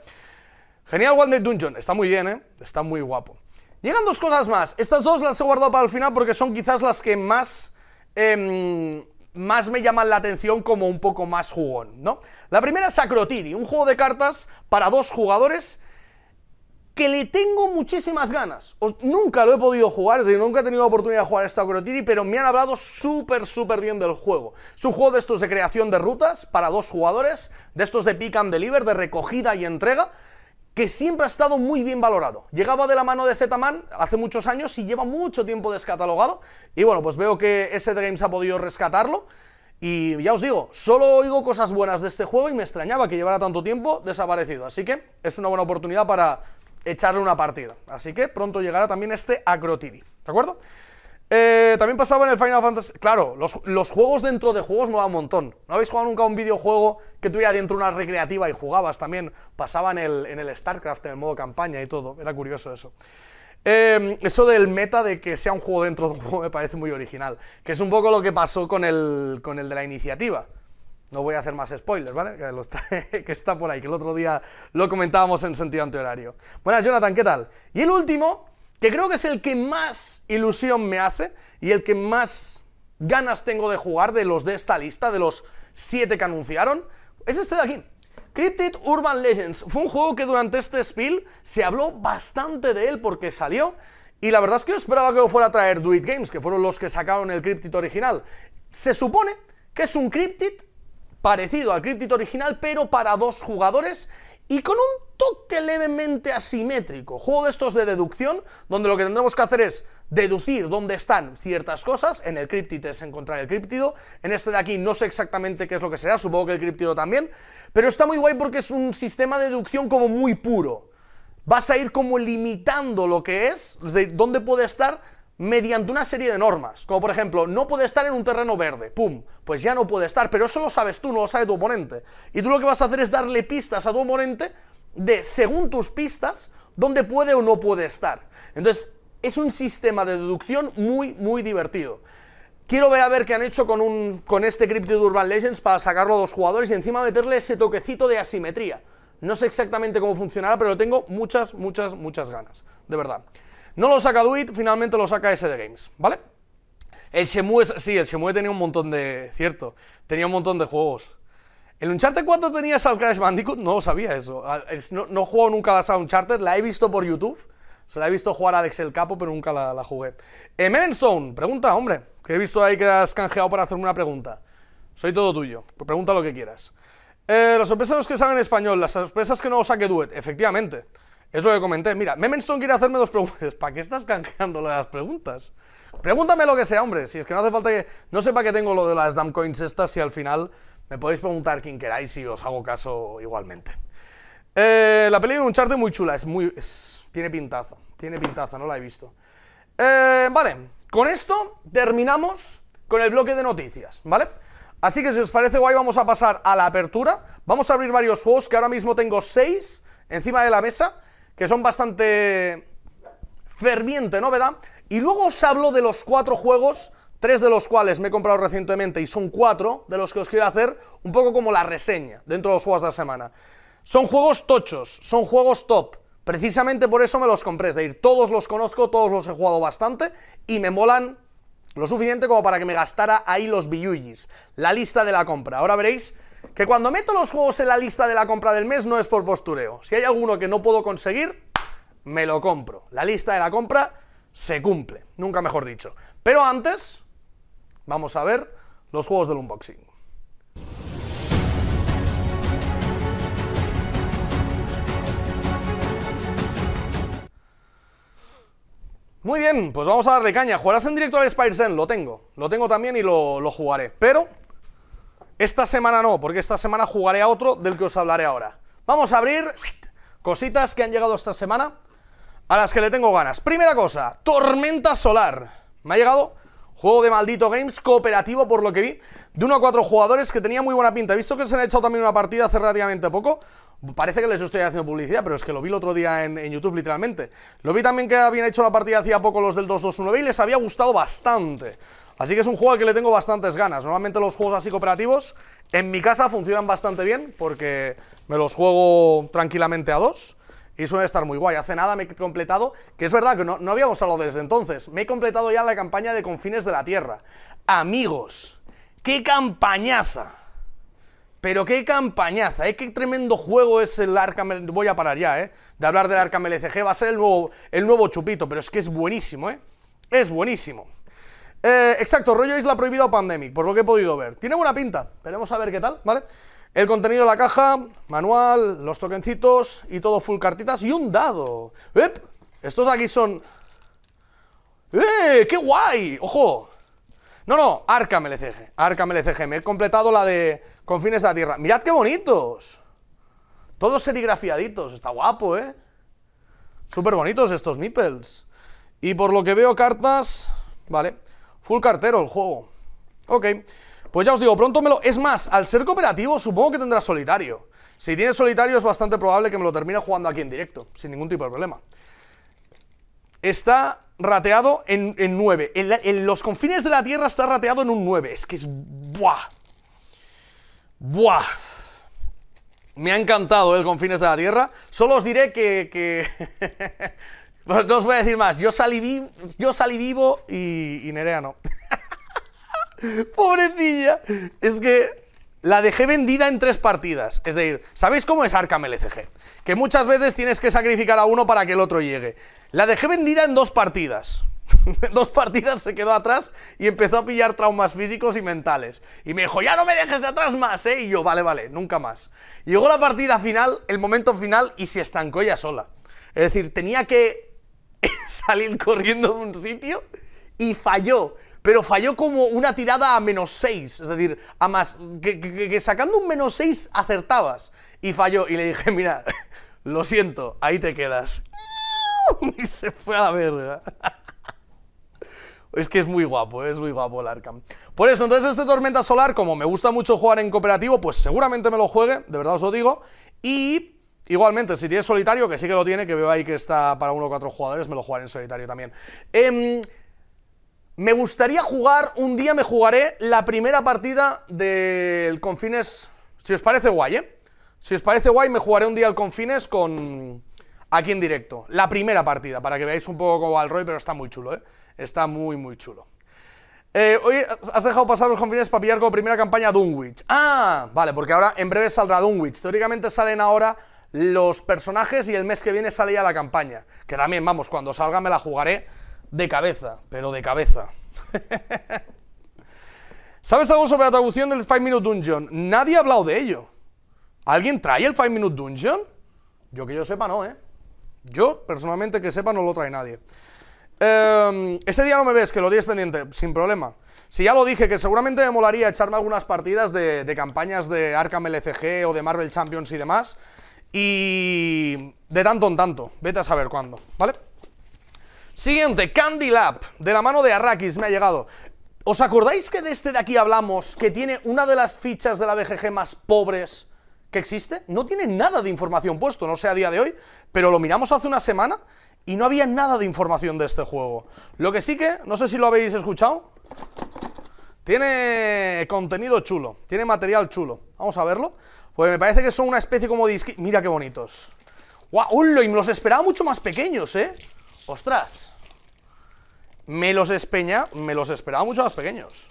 Genial One Day Dungeon, está muy bien, ¿eh? Está muy guapo. Llegan dos cosas más. Estas dos las he guardado para el final porque son quizás las que más... Em, más me llaman la atención como un poco más jugón, ¿no? La primera es Acrotiri, un juego de cartas para dos jugadores que le tengo muchísimas ganas. nunca lo he podido jugar, es decir, nunca he tenido la oportunidad de jugar esta Acrotiri, pero me han hablado súper, súper bien del juego. Es un juego de estos de creación de rutas para dos jugadores, de estos de pick and deliver, de recogida y entrega, que siempre ha estado muy bien valorado. Llegaba de la mano de Z-Man hace muchos años y lleva mucho tiempo descatalogado. Y bueno, pues veo que Set Games ha podido rescatarlo. Y ya os digo, solo oigo cosas buenas de este juego y me extrañaba que llevara tanto tiempo desaparecido. Así que es una buena oportunidad para echarle una partida. Así que pronto llegará también este Acrotiri. ¿De acuerdo? Eh, también pasaba en el Final Fantasy. Claro, los, juegos dentro de juegos me no un montón. ¿No habéis jugado nunca un videojuego que tuviera dentro una recreativa y jugabas también? Pasaba en el, en el StarCraft, en el modo campaña y todo. Era curioso eso. Em, eso del meta de que sea un juego dentro de un <laughs> juego me parece muy original. Que es un poco lo que pasó con el, con el de la iniciativa. No voy a hacer más spoilers, ¿vale? Que, <laughs> que está por ahí, que el otro día lo comentábamos en sentido antihorario. Buenas, Jonathan, ¿qué tal? Y el último que creo que es el que más ilusión me hace y el que más ganas tengo de jugar de los de esta lista, de los 7 que anunciaron, es este de aquí. Cryptid Urban Legends fue un juego que durante este spiel se habló bastante de él porque salió y la verdad es que yo esperaba que lo fuera a traer Do Games, que fueron los que sacaron el Cryptid original. Se supone que es un Cryptid parecido al Cryptid original, pero para dos jugadores y con un toque levemente asimétrico. Juego de estos de deducción, donde lo que tendremos que hacer es deducir dónde están ciertas cosas. En el cryptid es encontrar el criptido. En este de aquí no sé exactamente qué es lo que será, supongo que el criptido también. Pero está muy guay porque es un sistema de deducción como muy puro. Vas a ir como limitando lo que es, es decir, dónde puede estar mediante una serie de normas, como por ejemplo, no puede estar en un terreno verde, pum, pues ya no puede estar, pero eso lo sabes tú, no lo sabe tu oponente. Y tú lo que vas a hacer es darle pistas a tu oponente de, según tus pistas, dónde puede o no puede estar. Entonces, es un sistema de deducción muy, muy divertido. Quiero ver a ver qué han hecho con, con este Cryptid Urban Legends para sacarlo a dos jugadores y encima meterle ese toquecito de asimetría. No sé exactamente cómo funcionará, pero tengo muchas, muchas, muchas ganas. De verdad. No lo saca Duit, finalmente lo saca SD Games, ¿vale? El Shemue, sí, el Shemue tenía un montón de... Cierto, tenía un montón de juegos. ¿El Uncharted 4 tenías al Crash Bandicoot? No sabía eso. Ah, no, juego nunca las a Uncharted, la he visto por YouTube. Se la he visto jugar a Alex el Capo, pero nunca la, jugué. Eh, pregunta, hombre. Que he visto ahí que has canjeado para hacerme una pregunta. Soy todo tuyo. Pues pregunta lo que quieras. Eh, las sorpresas que saben español, las sorpresas que no saque Duet. Efectivamente. Eso lo que comenté. Mira, Memenstone quiere hacerme dos preguntas. <laughs> ¿Para qué estás canjeando las preguntas? Pregúntame lo que sea, hombre. Si es que no hace falta que. No sepa que tengo lo de las damn coins estas si al final me podéis preguntar quién queráis y os hago caso igualmente. Eh, la peli de Uncharted muy chula, es muy... Es, tiene pintaza, tiene pintaza, no la he visto. Eh, vale, con esto terminamos con el bloque de noticias, ¿vale? Así que si os parece guay vamos a pasar a la apertura. Vamos a abrir varios juegos, que ahora mismo tengo seis encima de la mesa, que son bastante ferviente novedad. Y luego os hablo de los cuatro juegos tres de los cuales me he comprado recientemente y son cuatro de los que os quiero hacer un poco como la reseña dentro de los juegos de la semana. Son juegos tochos, son juegos top. Precisamente por eso me los compré, es decir, todos los conozco, todos los he jugado bastante y me molan lo suficiente como para que me gastara ahí los billuyis, la lista de la compra. Ahora veréis que cuando meto los juegos en la lista de la compra del mes no es por postureo. Si hay alguno que no puedo conseguir, me lo compro. La lista de la compra se cumple, nunca mejor dicho. Pero antes, Vamos a ver los juegos del unboxing. Muy bien, pues vamos a darle caña. ¿Jugarás en directo al Spire Lo tengo. Lo tengo también y lo, lo jugaré. Pero esta semana no, porque esta semana jugaré a otro del que os hablaré ahora. Vamos a abrir cositas que han llegado esta semana a las que le tengo ganas. Primera cosa, tormenta solar. Me ha llegado Juego de maldito games, cooperativo por lo que vi, de uno a cuatro jugadores que tenía muy buena pinta. He visto que se han echado también una partida hace relativamente poco. Parece que les estoy haciendo publicidad, pero es que lo vi el otro día en, YouTube, literalmente. Lo vi también que habían hecho una partida hacía poco los del 2 2 1 y les había gustado bastante. Así que es un juego al que le tengo bastantes ganas. Normalmente los juegos así cooperativos en mi casa funcionan bastante bien porque me los juego tranquilamente a dos. Y suele estar muy guay. Hace nada me he completado, que es verdad que no, no habíamos hablado desde entonces, me he completado ya la campaña de Confines de la Tierra. Amigos, qué campañaza. Pero qué campañaza, eh, qué tremendo juego es el Arkham... Voy a parar ya, ¿eh? De hablar del Arkham LCG, e va a ser el nuevo, el nuevo chupito, pero es que es buenísimo, ¿eh? Es buenísimo. Eh, exacto, rollo Isla Prohibida o Pandemic, por lo que he podido ver. Tiene buena pinta, veremos a ver qué tal, ¿vale? El contenido de la caja, manual, los tokencitos y todo full cartitas y un dado. ¡Ep! Estos aquí son... ¡Eh! ¡Qué guay! ¡Ojo! No, no, Arca LCG. Arkham LCG. Me he completado la de Confines de la Tierra. ¡Mirad qué bonitos! Todos serigrafiaditos. Está guapo, ¿eh? Súper bonitos estos nipples. Y por lo que veo, cartas... Vale. Full cartero el juego. Ok. Pues ya os digo, pronto me lo... Es más, al ser cooperativo supongo que tendrá solitario. Si tiene solitario es bastante probable que me lo termine jugando aquí en directo, sin ningún tipo de problema. Está rateado en, 9. En, los confines de la Tierra está rateado en un 9. Es que es... ¡Buah! ¡Buah! Me ha encantado eh, el Confines de la Tierra. Solo os diré que... <laughs> Pues no os voy a decir más. Yo salí, Yo salí vivo y Nerea no. <laughs> <laughs> Pobrecilla. Es que la dejé vendida en tres partidas. Es decir, ¿sabéis cómo es Arkham LCG? Que muchas veces tienes que sacrificar a uno para que el otro llegue. La dejé vendida en dos partidas. <laughs> dos partidas se quedó atrás y empezó a pillar traumas físicos y mentales. Y me dijo, ya no me dejes atrás más, ¿eh? Y yo, vale, vale, nunca más. Llegó la partida final, el momento final, y se estancó ella sola. Es decir, tenía que <laughs> salir corriendo de un sitio y falló pero falló como una tirada a menos 6. Es decir, a más. Que, sacando un menos 6 acertabas. Y falló. Y le dije, mira, <laughs> lo siento, ahí te quedas. <laughs> Y se fue a la verga. <laughs> Es que es muy guapo, es muy guapo el Arkham. Por eso, entonces este Tormenta Solar, como me gusta mucho jugar en cooperativo, pues seguramente me lo juegue, de verdad os lo digo. Y Igualmente, si tiene solitario, que sí que lo tiene, que veo ahí que está para uno o cuatro jugadores, me lo jugaré en solitario también. Eh, me gustaría jugar, un día me jugaré la primera partida del Confines. Si os parece guay, ¿eh? Si os parece guay, me jugaré un día el Confines con. Aquí en directo. La primera partida, para que veáis un poco cómo va Roy, pero está muy chulo, ¿eh? Está muy, muy chulo. hoy eh, has dejado pasar los confines para pillar como primera campaña Dunwich. Ah, vale, porque ahora en breve saldrá Dunwich. Teóricamente salen ahora los personajes y el mes que viene sale ya la campaña. Que también, vamos, cuando salga me la jugaré de cabeza, pero de cabeza. <laughs> ¿Sabes algo sobre la traducción del 5 Minute Dungeon? Nadie ha hablado de ello. ¿Alguien trae el 5 Minute Dungeon? Yo que yo sepa no, ¿eh? Yo, personalmente, que sepa, no lo trae nadie. Em, ese día no me ves, que lo tienes pendiente, sin problema. Si ya lo dije, que seguramente me molaría echarme algunas partidas de, de campañas de Arkham LCG o de Marvel Champions y demás. Y de tanto en tanto, vete a saber cuándo, ¿vale? Siguiente, Candy Lab, de la mano de Arrakis, me ha llegado. ¿Os acordáis que de este de aquí hablamos, que tiene una de las fichas de la BGG más pobres que existe? No tiene nada de información puesto, no sé a día de hoy, pero lo miramos hace una semana y no había nada de información de este juego. Lo que sí que, no sé si lo habéis escuchado, tiene contenido chulo, tiene material chulo. Vamos a verlo. Pues me parece que son una especie como de... Mira qué bonitos. ¡Wow! Y me los esperaba mucho más pequeños, ¿eh? Ostras. Me los espeña, me los esperaba mucho más pequeños.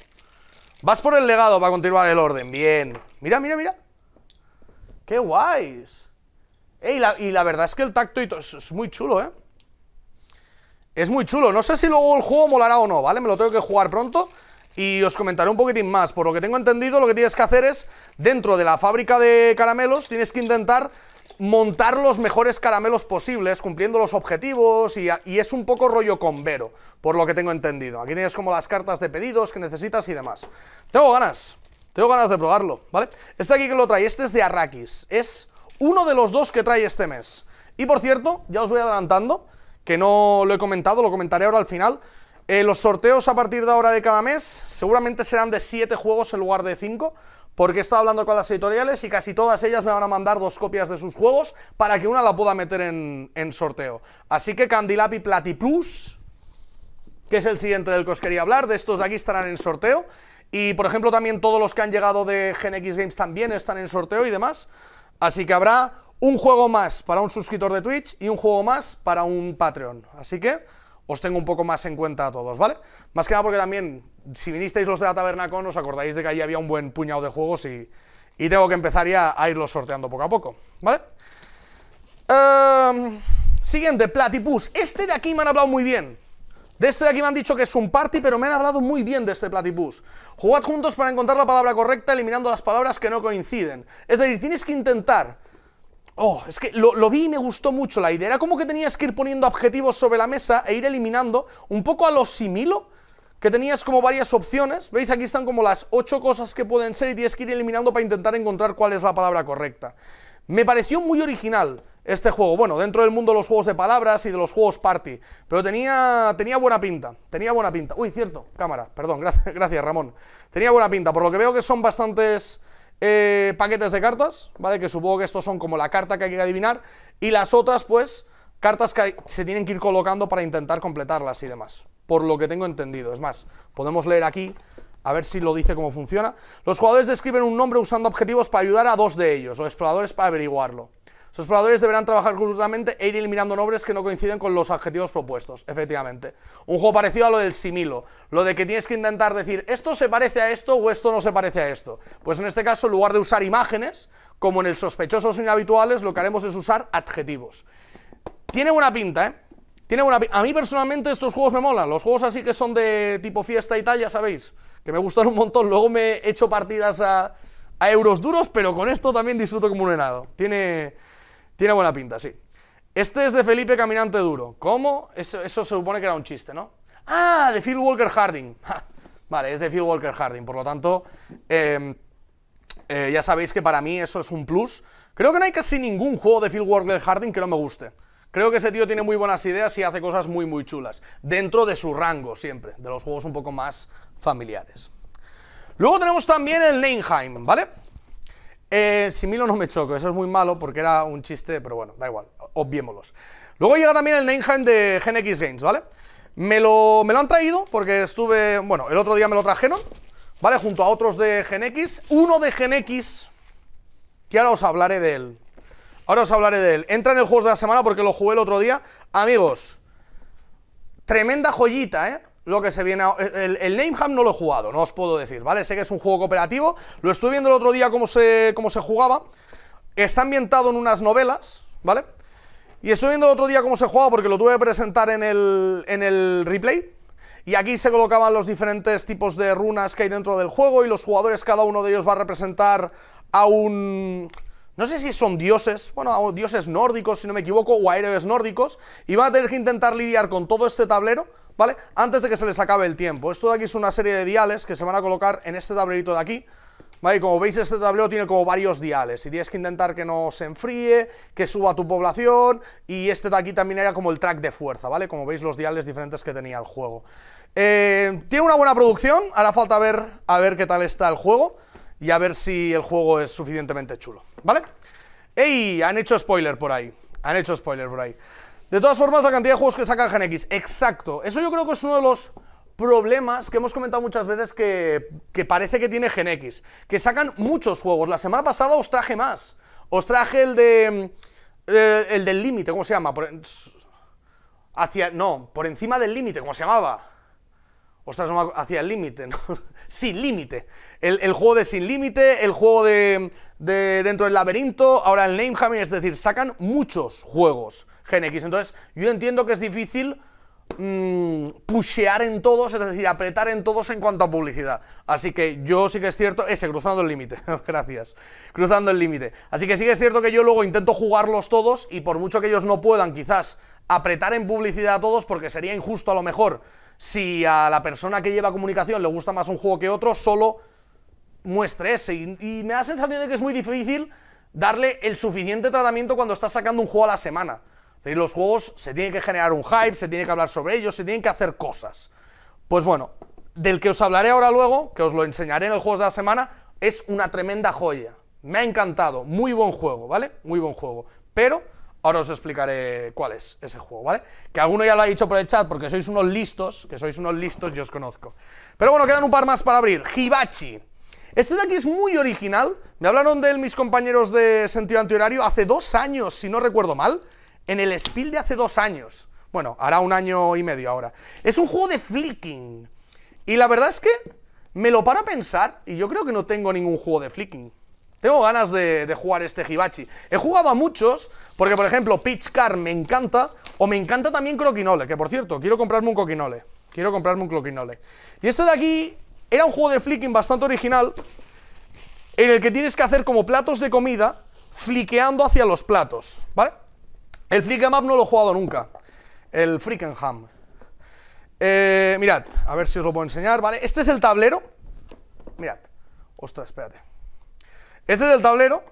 Vas por el legado para continuar el orden. Bien. Mira, mira, mira. ¡Qué guays! y la verdad es que el tacto y es, es muy chulo, ¿eh? Es muy chulo. No sé si luego el juego molará o no, ¿vale? Me lo tengo que jugar pronto y os comentaré un poquitín más. Por lo que tengo entendido, lo que tienes que hacer es, dentro de la fábrica de caramelos, tienes que intentar montar los mejores caramelos posibles, cumpliendo los objetivos y, es un poco rollo con Vero, por lo que tengo entendido. Aquí tienes como las cartas de pedidos que necesitas y demás. Tengo ganas, tengo ganas de probarlo, ¿vale? Este aquí que lo trae, este es de Arrakis, es uno de los dos que trae este mes. Y por cierto, ya os voy adelantando, que no lo he comentado, lo comentaré ahora al final, eh, los sorteos a partir de ahora de cada mes seguramente serán de 7 juegos en lugar de 5, porque he estado hablando con las editoriales y casi todas ellas me van a mandar dos copias de sus juegos para que una la pueda meter en, sorteo. Así que Candilapi Platiplus, que es el siguiente del que os quería hablar, de estos de aquí estarán en sorteo. Y por ejemplo también todos los que han llegado de GenX Games también están en sorteo y demás. Así que habrá un juego más para un suscriptor de Twitch y un juego más para un Patreon. Así que os tengo un poco más en cuenta a todos, ¿vale? Más que nada porque también si vinisteis los de la taberna con, os acordáis de que ahí había un buen puñado de juegos y, tengo que empezar ya a irlos sorteando poco a poco, ¿vale? Em, siguiente, Platypus. Este de aquí me han hablado muy bien. De este de aquí me han dicho que es un party, pero me han hablado muy bien de este Platypus. Jugad juntos para encontrar la palabra correcta, eliminando las palabras que no coinciden. Es decir, tienes que intentar... Oh, es que lo, vi y me gustó mucho la idea. Era como que tenías que ir poniendo objetivos sobre la mesa e ir eliminando, un poco a lo similo, que tenías como varias opciones. ¿Veis? Aquí están como las ocho cosas que pueden ser y tienes que ir eliminando para intentar encontrar cuál es la palabra correcta. Me pareció muy original este juego. Bueno, dentro del mundo de los juegos de palabras y de los juegos party. Pero tenía, tenía buena pinta. Tenía buena pinta. Uy, cierto. Cámara. Perdón. <laughs> Gracias, gracias Ramón. Tenía buena pinta. Por lo que veo que son bastantes... Eh, paquetes de cartas, ¿vale? Que supongo que estos son como la carta que hay que adivinar y las otras, pues, cartas que se tienen que ir colocando para intentar completarlas y demás por lo que tengo entendido. Es más, podemos leer aquí, a ver si lo dice cómo funciona. Los jugadores describen un nombre usando objetivos para ayudar a dos de ellos, o exploradores para averiguarlo. Los exploradores deberán trabajar conjuntamente e ir eliminando nombres que no coinciden con los adjetivos propuestos, efectivamente. Un juego parecido a lo del similo, lo de que tienes que intentar decir esto se parece a esto o esto no se parece a esto. Pues en este caso, en lugar de usar imágenes, como en el sospechosos inhabituales, lo que haremos es usar adjetivos. Tiene buena pinta, ¿eh? Tiene A mí personalmente estos juegos me molan. Los juegos así que son de tipo fiesta y tal, ya sabéis. Que me gustan un montón. Luego me he hecho partidas a, euros duros, pero con esto también disfruto como un enado Tiene, tiene buena pinta, sí. Este es de Felipe Caminante Duro. ¿Cómo? Eso, se supone que era un chiste, ¿no? Ah, de Phil Walker Harding. <laughs> vale, es de Phil Walker Harding. Por lo tanto, em, eh, ya sabéis que para mí eso es un plus. Creo que no hay casi ningún juego de Phil Walker Harding que no me guste. Creo que ese tío tiene muy buenas ideas y hace cosas muy, muy chulas. Dentro de su rango siempre, de los juegos un poco más familiares. Luego tenemos también el Nainheim, ¿vale? Eh, Milo no me choco, eso es muy malo porque era un chiste, pero bueno, da igual, obviémoslos. Luego llega también el Nameheim de GenX Games, ¿vale? Me lo, me lo han traído porque estuve, bueno, el otro día me lo trajeron, ¿vale? Junto a otros de GenX, uno de GenX, que ahora os hablaré de él. Ahora os hablaré de él. Entra en el juego de la semana porque lo jugué el otro día. Amigos, tremenda joyita, ¿eh? Lo que se viene. A, el, el Nameham no lo he jugado, no os puedo decir, ¿vale? Sé que es un juego cooperativo. Lo estuve viendo el otro día cómo se, cómo se jugaba. Está ambientado en unas novelas, ¿vale? Y estuve viendo el otro día cómo se jugaba porque lo tuve que presentar en el, en el replay. Y aquí se colocaban los diferentes tipos de runas que hay dentro del juego y los jugadores, cada uno de ellos va a representar a un, no sé si son dioses, bueno, dioses nórdicos, si no me equivoco, o héroes nórdicos, y van a tener que intentar lidiar con todo este tablero, ¿vale? Antes de que se les acabe el tiempo. Esto de aquí es una serie de diales que se van a colocar en este tablerito de aquí, ¿Vale? Como veis, este tablero tiene como varios diales y tienes que intentar que no se enfríe, que suba tu población y este de aquí también era como el track de fuerza, ¿vale? Como veis, los diales diferentes que tenía el juego. Eh, tiene una buena producción, hará falta ver a ver qué tal está el juego y a ver si el juego es suficientemente chulo, ¿vale? ¡Ey! Han hecho spoiler por ahí. Han hecho spoiler por ahí. De todas formas, la cantidad de juegos que sacan Gen X. Exacto. Eso yo creo que es uno de los problemas que hemos comentado muchas veces que, parece que tiene Gen X. Que sacan muchos juegos. La semana pasada os traje más. Os traje el de... Mm, eh, el del límite, ¿cómo se llama? Por, hacia... No, por encima del límite, ¿cómo se llamaba? Ostras, no hacia el límite, ¿no? <laughs> sin límite. El, juego de sin límite, el juego de, dentro del laberinto, ahora el Namehammer, es decir, sacan muchos juegos Gen Entonces, yo entiendo que es difícil mm, pushear en todos, es decir, apretar en todos en cuanto a publicidad. Así que yo sí que es cierto, ese, cruzando el límite, <laughs> gracias, cruzando el límite. Así que sí que es cierto que yo luego intento jugarlos todos y por mucho que ellos no puedan quizás apretar en publicidad a todos, porque sería injusto a lo mejor si a la persona que lleva comunicación le gusta más un juego que otro, solo muestre ese. Y, me da la sensación de que es muy difícil darle el suficiente tratamiento cuando estás sacando un juego a la semana. los juegos se tiene que generar un hype, se tiene que hablar sobre ellos, se tienen que hacer cosas. Pues bueno, del que os hablaré ahora luego, que os lo enseñaré en el juego de la semana, es una tremenda joya. Me ha encantado, muy buen juego, ¿vale? Muy buen juego. Pero Ahora os explicaré cuál es ese juego, ¿vale? Que alguno ya lo ha dicho por el chat porque sois unos listos, que sois unos listos, yo os conozco. Pero bueno, quedan un par más para abrir. Hibachi. Este de aquí es muy original. Me hablaron de él mis compañeros de sentido antihorario hace dos años, si no recuerdo mal. En el spill de hace dos años. Bueno, hará un año y medio ahora. Es un juego de flicking. Y la verdad es que me lo paro a pensar y yo creo que no tengo ningún juego de flicking. Tengo ganas de, jugar este Hibachi. He jugado a muchos, porque por ejemplo, Pitch Car me encanta, o me encanta también Croquinole, que por cierto, quiero comprarme un Croquinole. Quiero comprarme un Croquinole. Y este de aquí era un juego de flicking bastante original, en el que tienes que hacer como platos de comida, fliqueando hacia los platos, ¿vale? El flick no lo he jugado nunca. El Frickenham. Ham. Eh, mirad, a ver si os lo puedo enseñar, ¿vale? Este es el tablero. Mirad. Ostras, espérate. Ese es el tablero.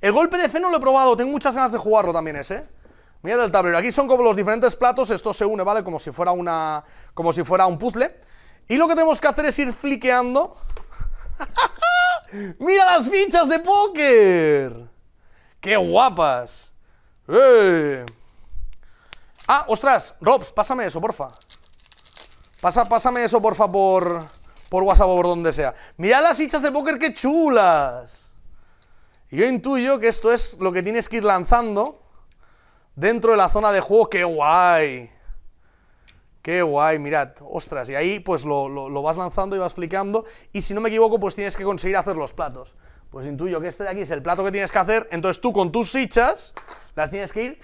El golpe de fe no lo he probado, tengo muchas ganas de jugarlo también ese. ¿eh? Mira el tablero, aquí son como los diferentes platos, esto se une, ¿vale? Como si fuera una... como si fuera un puzzle. Y lo que tenemos que hacer es ir fliqueando... <laughs> ¡Mira las fichas de póker! ¡Qué guapas! ¡Eh! Ah, ostras, Robs, pásame eso, porfa. Pasa, pásame eso, porfa, por por WhatsApp o por donde sea. Mirad las fichas de póker, qué chulas. Y yo intuyo que esto es lo que tienes que ir lanzando dentro de la zona de juego. ¡Qué guay! ¡Qué guay! Mirad, ostras, y ahí pues lo, vas lanzando y vas flicando. Y si no me equivoco, pues tienes que conseguir hacer los platos. Pues intuyo que este de aquí es el plato que tienes que hacer. Entonces tú con tus fichas las tienes que ir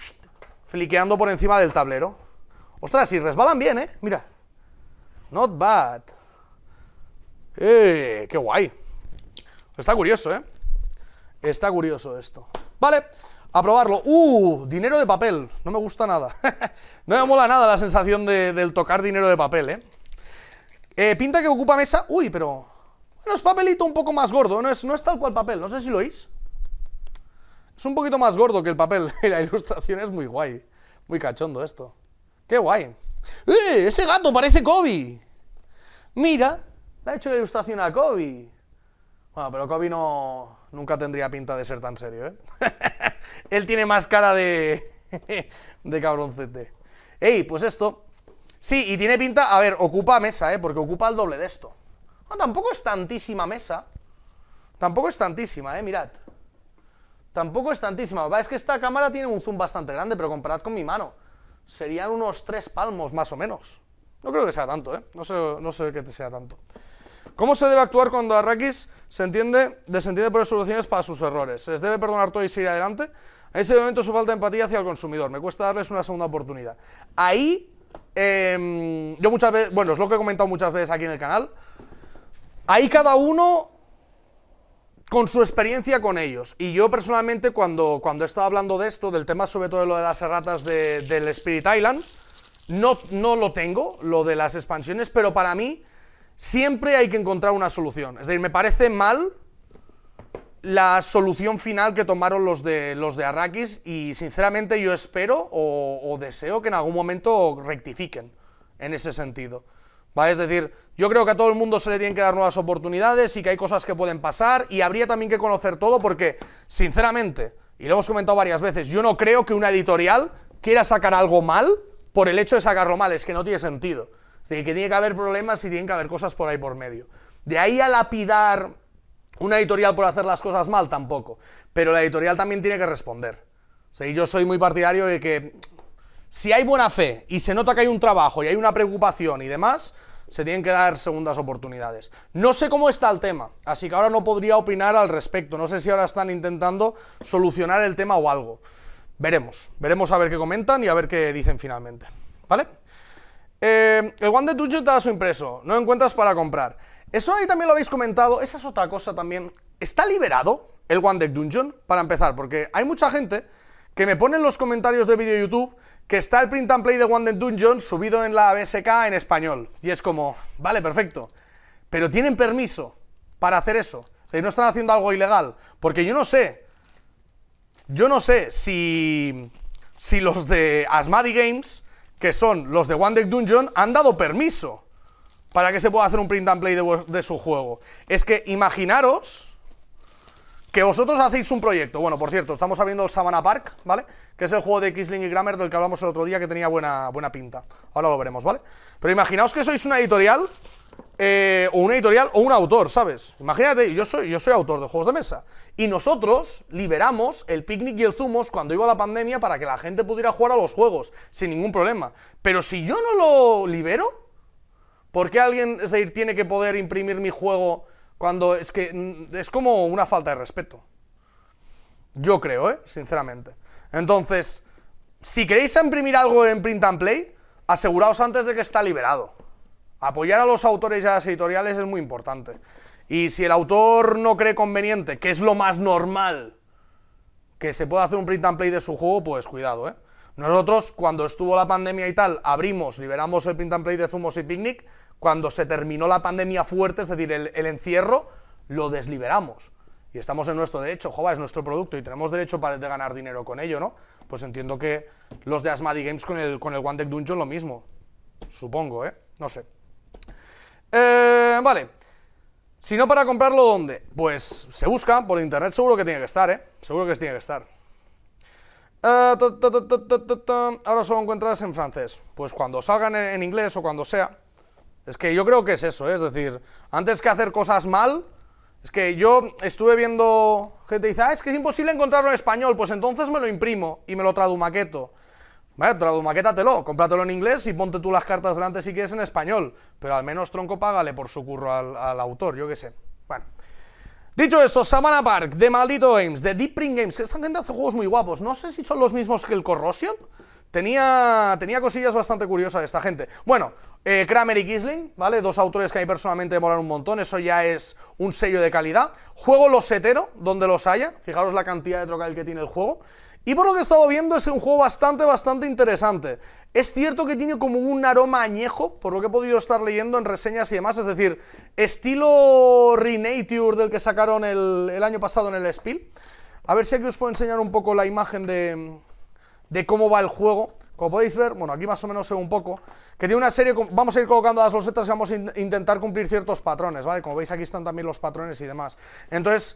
fliqueando por encima del tablero. Ostras, y resbalan bien, ¿eh? Mira. Not bad. Eh, ¡Qué guay! Está curioso, ¿eh? Está curioso esto. Vale, a probarlo. ¡Uh! Dinero de papel. No me gusta nada. <laughs> no me mola nada la sensación del tocar dinero de papel, ¿eh? ¿eh? Pinta que ocupa mesa. Uy, pero... Bueno, es papelito un poco más gordo. No es, no es tal cual papel. No sé si lo oís. Es un poquito más gordo que el papel. <laughs> la ilustración es muy guay. Muy cachondo esto. ¡Qué guay! ¡Eh! ¡Ese gato parece Kobe! Mira, le ha hecho la ilustración a Kobe. Bueno, pero Kobe no, nunca tendría pinta de ser tan serio, ¿eh? <laughs> Él tiene más cara de, <laughs> de cabroncete. Ey, pues esto. Sí, y tiene pinta, a ver, ocupa mesa, ¿eh? Porque ocupa el doble de esto. No, tampoco es tantísima mesa. Tampoco es tantísima, ¿eh? Mirad. Tampoco es tantísima. Es que esta cámara tiene un zoom bastante grande, pero comparad con mi mano. Serían unos tres palmos, más o menos. No creo que sea tanto, ¿eh? No sé, no sé que sea tanto. ¿Cómo se debe actuar cuando Arrakis se entiende, desentiende por soluciones para sus errores? ¿Se les debe perdonar todo y seguir adelante? En ese momento su falta de empatía hacia el consumidor. Me cuesta darles una segunda oportunidad. Ahí, em, yo muchas veces, bueno, es lo que he comentado muchas veces aquí en el canal. Ahí cada uno con su experiencia con ellos. Y yo personalmente cuando, cuando he estado hablando de esto, del tema sobre todo de lo de las erratas del Spirit Island, no, no lo tengo, lo de las expansiones, pero para mí Siempre hay que encontrar una solución. Es decir, me parece mal la solución final que tomaron los de, los de Arrakis y sinceramente yo espero o, deseo que en algún momento rectifiquen en ese sentido. Es decir, yo creo que a todo el mundo se le tienen que dar nuevas oportunidades y que hay cosas que pueden pasar y habría también que conocer todo porque, sinceramente, y lo hemos comentado varias veces, yo no creo que una editorial quiera sacar algo mal por el hecho de sacarlo mal, es que no tiene sentido. O que tiene que haber problemas y tienen que haber cosas por ahí por medio. De ahí a lapidar una editorial por hacer las cosas mal, tampoco. Pero la editorial también tiene que responder. O yo soy muy partidario de que si hay buena fe y se nota que hay un trabajo y hay una preocupación y demás, se tienen que dar segundas oportunidades. No sé cómo está el tema, así que ahora no podría opinar al respecto. No sé si ahora están intentando solucionar el tema o algo. Veremos, veremos a ver qué comentan y a ver qué dicen finalmente. ¿Vale? Eh, el guante Dungeon está da su impreso, no encuentras para comprar. Eso ahí también lo habéis comentado, esa es otra cosa también. ¿Está liberado el One Deck Dungeon? Para empezar, porque hay mucha gente que me pone en los comentarios de vídeo YouTube que está el print and play de One Deck Dungeon subido en la BSK en español. Y es como, vale, perfecto. Pero tienen permiso para hacer eso. O sea, no están haciendo algo ilegal. Porque yo no sé. Yo no sé si. Si los de Asmadi Games que son los de One Deck Dungeon, han dado permiso para que se pueda hacer un print and play de, su juego. Es que imaginaros que vosotros hacéis un proyecto. Bueno, por cierto, estamos abriendo el Savannah Park, ¿vale? Que es el juego de Kisling y Grammar del que hablamos el otro día que tenía buena, buena pinta. Ahora lo veremos, ¿vale? Pero imaginaos que sois una editorial eh, o una editorial o un autor, ¿sabes? Imagínate, yo soy, yo soy autor de juegos de mesa. Y nosotros liberamos el picnic y el zumos cuando iba la pandemia para que la gente pudiera jugar a los juegos sin ningún problema. Pero si yo no lo libero, ¿por qué alguien es tiene que poder imprimir mi juego cuando es que es como una falta de respeto? Yo creo, ¿eh? Sinceramente. Entonces, si queréis imprimir algo en print and play, aseguraos antes de que está liberado. Apoyar a los autores y a las editoriales es muy importante. Y si el autor no cree conveniente, que es lo más normal, que se pueda hacer un print and play de su juego, pues cuidado, ¿eh? Nosotros, cuando estuvo la pandemia y tal, abrimos, liberamos el print and play de Zumos y Picnic. Cuando se terminó la pandemia fuerte, es decir, el, encierro, lo desliberamos. Y estamos en nuestro derecho, Jóvenes, es nuestro producto y tenemos derecho para, de ganar dinero con ello, ¿no? Pues entiendo que los de Asmadi Games con el, con el One Deck Dungeon lo mismo. Supongo, ¿eh? No sé. Eh, vale. Si no, para comprarlo, ¿dónde? Pues se busca, por internet seguro que tiene que estar, ¿eh? Seguro que tiene que estar. Eh, Ahora solo encuentras en francés. Pues cuando salgan en, inglés o cuando sea. Es que yo creo que es eso, ¿eh? es decir, antes que hacer cosas mal, es que yo estuve viendo gente que dice, ah, es que es imposible encontrarlo en español, pues entonces me lo imprimo y me lo tradumaqueto. Vale, maquétatelo, cómpratelo en inglés y ponte tú las cartas delante si quieres en español. Pero al menos tronco págale por su curro al, autor, yo qué sé. Bueno. Dicho esto, Savannah Park, de Maldito Games, de Deep Ring Games, que esta gente hace juegos muy guapos. No sé si son los mismos que el Corrosion. Tenía, tenía cosillas bastante curiosas de esta gente. Bueno, eh, Kramer y Kisling, ¿vale? Dos autores que a mí personalmente me molan un montón, eso ya es un sello de calidad. Juego los Hetero, donde los haya, fijaros la cantidad de trocal que tiene el juego. Y por lo que he estado viendo es un juego bastante, bastante interesante. Es cierto que tiene como un aroma añejo, por lo que he podido estar leyendo en reseñas y demás, es decir, estilo Renature del que sacaron el, año pasado en el Spiel. A ver si aquí os puedo enseñar un poco la imagen de, de cómo va el juego. Como podéis ver, bueno, aquí más o menos ve un poco, que tiene una serie, vamos a ir colocando las rosetas y vamos a intentar cumplir ciertos patrones, ¿vale? Como veis aquí están también los patrones y demás. Entonces,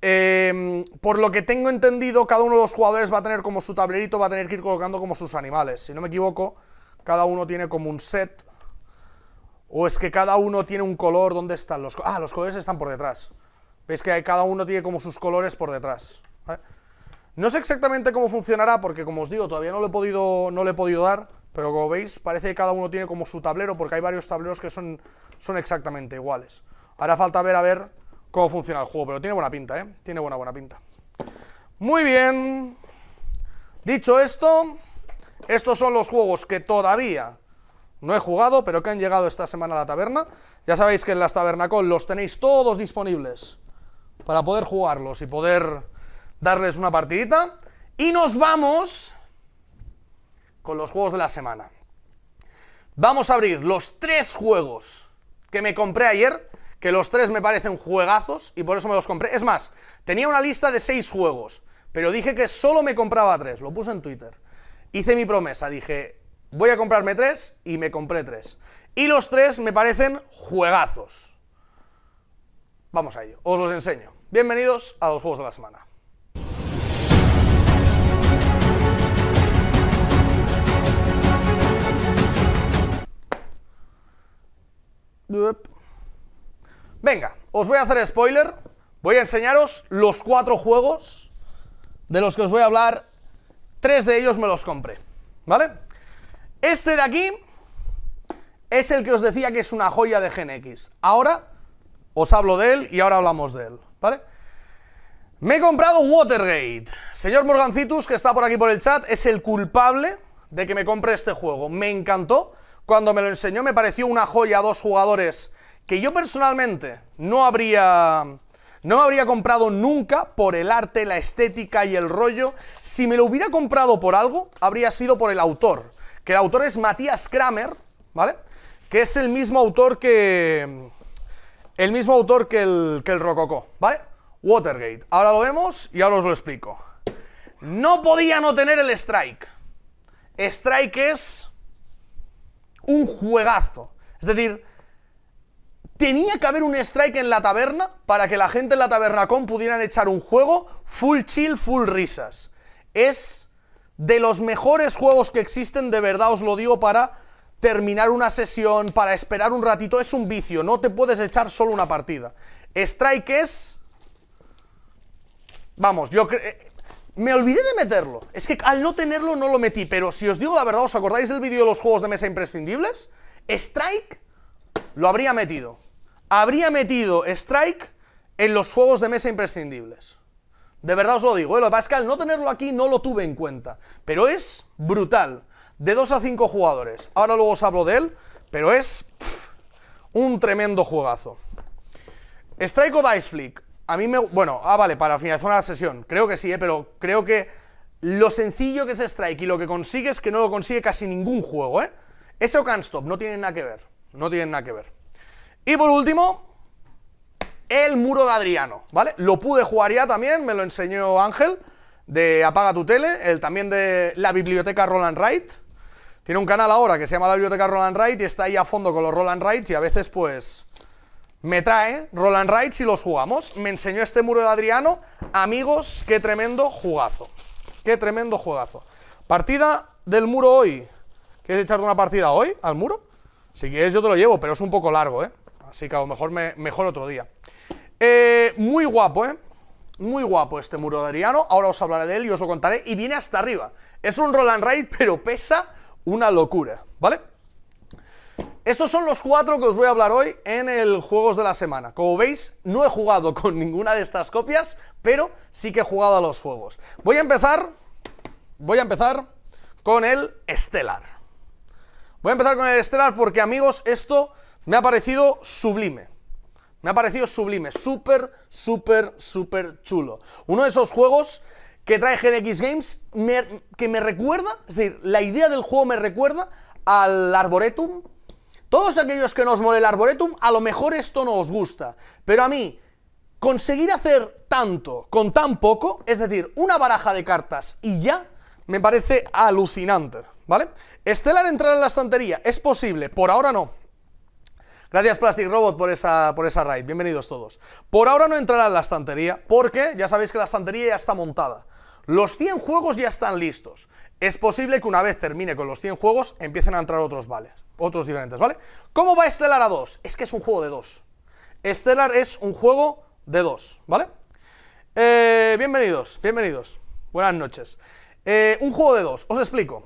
Em, por lo que tengo entendido, cada uno de los jugadores va a tener como su tablerito, va a tener que ir colocando como sus animales. Si no me equivoco, cada uno tiene como un set. O es que cada uno tiene un color. ¿Dónde están los Ah, los colores están por detrás. Veis que cada uno tiene como sus colores por detrás. No sé exactamente cómo funcionará, porque como os digo, todavía no lo he podido, no le he podido dar. Pero como veis, parece que cada uno tiene como su tablero, porque hay varios tableros que son, son exactamente iguales. Ahora falta ver, a ver cómo funciona el juego, pero tiene buena pinta, ¿eh? Tiene buena, buena pinta. Muy bien. Dicho esto, estos son los juegos que todavía no he jugado, pero que han llegado esta semana a la taberna. Ya sabéis que en las Tabernacol los tenéis todos disponibles para poder jugarlos y poder darles una partidita. Y nos vamos con los juegos de la semana. Vamos a abrir los tres juegos que me compré ayer que los tres me parecen juegazos y por eso me los compré. Es más, tenía una lista de seis juegos, pero dije que solo me compraba tres, lo puse en Twitter. Hice mi promesa, dije, voy a comprarme tres y me compré tres. Y los tres me parecen juegazos. Vamos a ello, os los enseño. Bienvenidos a los Juegos de la Semana. Venga, os voy a hacer spoiler. Voy a enseñaros los cuatro juegos de los que os voy a hablar. Tres de ellos me los compré, ¿vale? Este de aquí es el que os decía que es una joya de Gen X. Ahora os hablo de él y ahora hablamos de él, ¿vale? Me he comprado Watergate. Señor Morgancitus, que está por aquí por el chat, es el culpable de que me compre este juego. Me encantó. Cuando me lo enseñó me pareció una joya a dos jugadores que yo personalmente no habría no me habría comprado nunca por el arte, la estética y el rollo. Si me lo hubiera comprado por algo, habría sido por el autor. Que el autor es Matías Kramer, ¿vale? Que es el mismo autor que. El mismo autor que el, que el Rococó, ¿vale? Watergate. Ahora lo vemos y ahora os lo explico. No podía no tener el Strike. Strike es. Un juegazo. Es decir, ¿Tenía que haber un strike en la taberna para que la gente en la taberna con pudieran echar un juego full chill, full risas? Es de los mejores juegos que existen, de verdad os lo digo, para terminar una sesión, para esperar un ratito. Es un vicio, no te puedes echar solo una partida. Strike es... Vamos, yo creo... Eh, me olvidé de meterlo. Es que al no tenerlo no lo metí, pero si os digo la verdad, ¿os acordáis del vídeo de los juegos de mesa imprescindibles? Strike lo habría metido habría metido strike en los juegos de mesa imprescindibles. De verdad os lo digo, ¿eh? Pascal, no tenerlo aquí no lo tuve en cuenta, pero es brutal. De 2 a 5 jugadores. Ahora luego os hablo de él, pero es un tremendo juegazo. Strike o Dice Flick. A mí me... Bueno, ah, vale, para finalizar la sesión. Creo que sí, ¿eh? pero creo que lo sencillo que es Strike y lo que consigue es que no lo consigue casi ningún juego, ¿eh? eso o Stop no tienen nada que ver. No tienen nada que ver. Y por último, el muro de Adriano, ¿vale? Lo pude jugar ya también, me lo enseñó Ángel, de Apaga tu tele, el también de la biblioteca Roland Wright. Tiene un canal ahora que se llama la biblioteca Roland Wright y está ahí a fondo con los Roland Wrights y a veces pues me trae Roland Wrights y los jugamos. Me enseñó este muro de Adriano. Amigos, qué tremendo jugazo. Qué tremendo jugazo. Partida del muro hoy. ¿Quieres echarte una partida hoy al muro? Si quieres yo te lo llevo, pero es un poco largo, ¿eh? Así que a lo mejor mejor otro día. Eh, muy guapo, ¿eh? Muy guapo este muro de Adriano. Ahora os hablaré de él y os lo contaré. Y viene hasta arriba. Es un Roland Raid, pero pesa una locura, ¿vale? Estos son los cuatro que os voy a hablar hoy en el Juegos de la Semana. Como veis, no he jugado con ninguna de estas copias, pero sí que he jugado a los juegos. Voy a empezar... Voy a empezar con el Stellar. Voy a empezar con el Stellar porque, amigos, esto me ha parecido sublime. Me ha parecido sublime, súper, súper, súper chulo. Uno de esos juegos que trae GNX Games que me recuerda, es decir, la idea del juego me recuerda al Arboretum. Todos aquellos que nos mole el Arboretum, a lo mejor esto no os gusta, pero a mí conseguir hacer tanto con tan poco, es decir, una baraja de cartas y ya, me parece alucinante. ¿vale? ¿Estelar entrará en la estantería, es posible, por ahora no. Gracias Plastic Robot por esa, por esa raid, bienvenidos todos. Por ahora no entrará en la estantería, porque ya sabéis que la estantería ya está montada. Los 100 juegos ya están listos. Es posible que una vez termine con los 100 juegos, empiecen a entrar otros vales, otros diferentes, ¿vale? ¿Cómo va estelar a 2? Es que es un juego de 2. estelar es un juego de 2, ¿vale? Eh, bienvenidos, bienvenidos. Buenas noches. Eh, un juego de 2, os explico.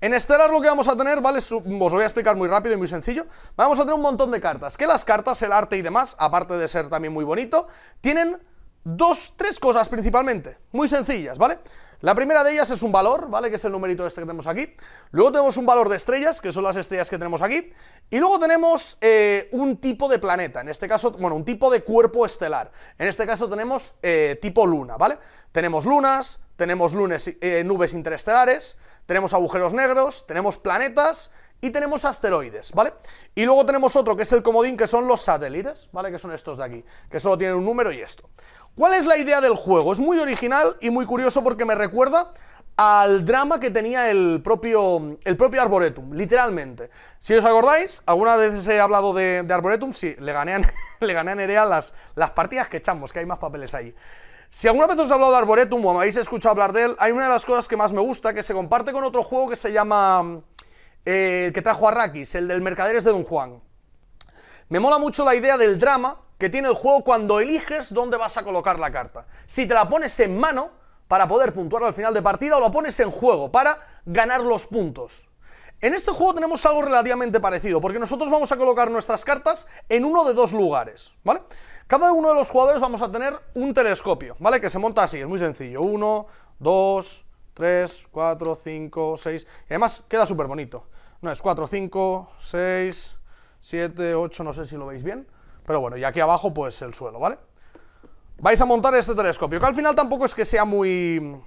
En Estelar lo que vamos a tener, ¿vale? Os lo voy a explicar muy rápido y muy sencillo. Vamos a tener un montón de cartas. Que las cartas, el arte y demás, aparte de ser también muy bonito, tienen dos, tres cosas principalmente. Muy sencillas, ¿vale? La primera de ellas es un valor, ¿vale? Que es el numerito este que tenemos aquí. Luego tenemos un valor de estrellas, que son las estrellas que tenemos aquí. Y luego tenemos eh, un tipo de planeta, en este caso, bueno, un tipo de cuerpo estelar. En este caso tenemos eh, tipo luna, ¿vale? Tenemos lunas, tenemos lunes, eh, nubes interestelares, tenemos agujeros negros, tenemos planetas y tenemos asteroides, ¿vale? Y luego tenemos otro que es el comodín, que son los satélites, ¿vale? Que son estos de aquí, que solo tienen un número y esto. ¿Cuál es la idea del juego? Es muy original y muy curioso porque me recuerda al drama que tenía el propio, el propio Arboretum, literalmente. Si os acordáis, alguna vez he hablado de, Arboretum, sí, le gané, a, <laughs> le Nerea las, las partidas que echamos, que hay más papeles ahí. Si alguna vez os he hablado de Arboretum o me habéis escuchado hablar de él, hay una de las cosas que más me gusta que se comparte con otro juego que se llama mm, eh, el que trajo Arrakis, el del Mercaderes de Don Juan. Me mola mucho la idea del drama que tiene el juego cuando eliges dónde vas a colocar la carta. Si te la pones en mano para poder puntuar al final de partida o la pones en juego para ganar los puntos. En este juego tenemos algo relativamente parecido, porque nosotros vamos a colocar nuestras cartas en uno de dos lugares, ¿vale? Cada uno de los jugadores vamos a tener un telescopio, ¿vale? Que se monta así, es muy sencillo. Uno, dos, tres, cuatro, cinco, seis... Y además queda súper bonito. No, es cuatro, cinco, seis, siete, ocho, no sé si lo veis bien. Pero bueno, y aquí abajo pues el suelo, ¿vale? Vais a montar este telescopio, que al final tampoco es que sea muy...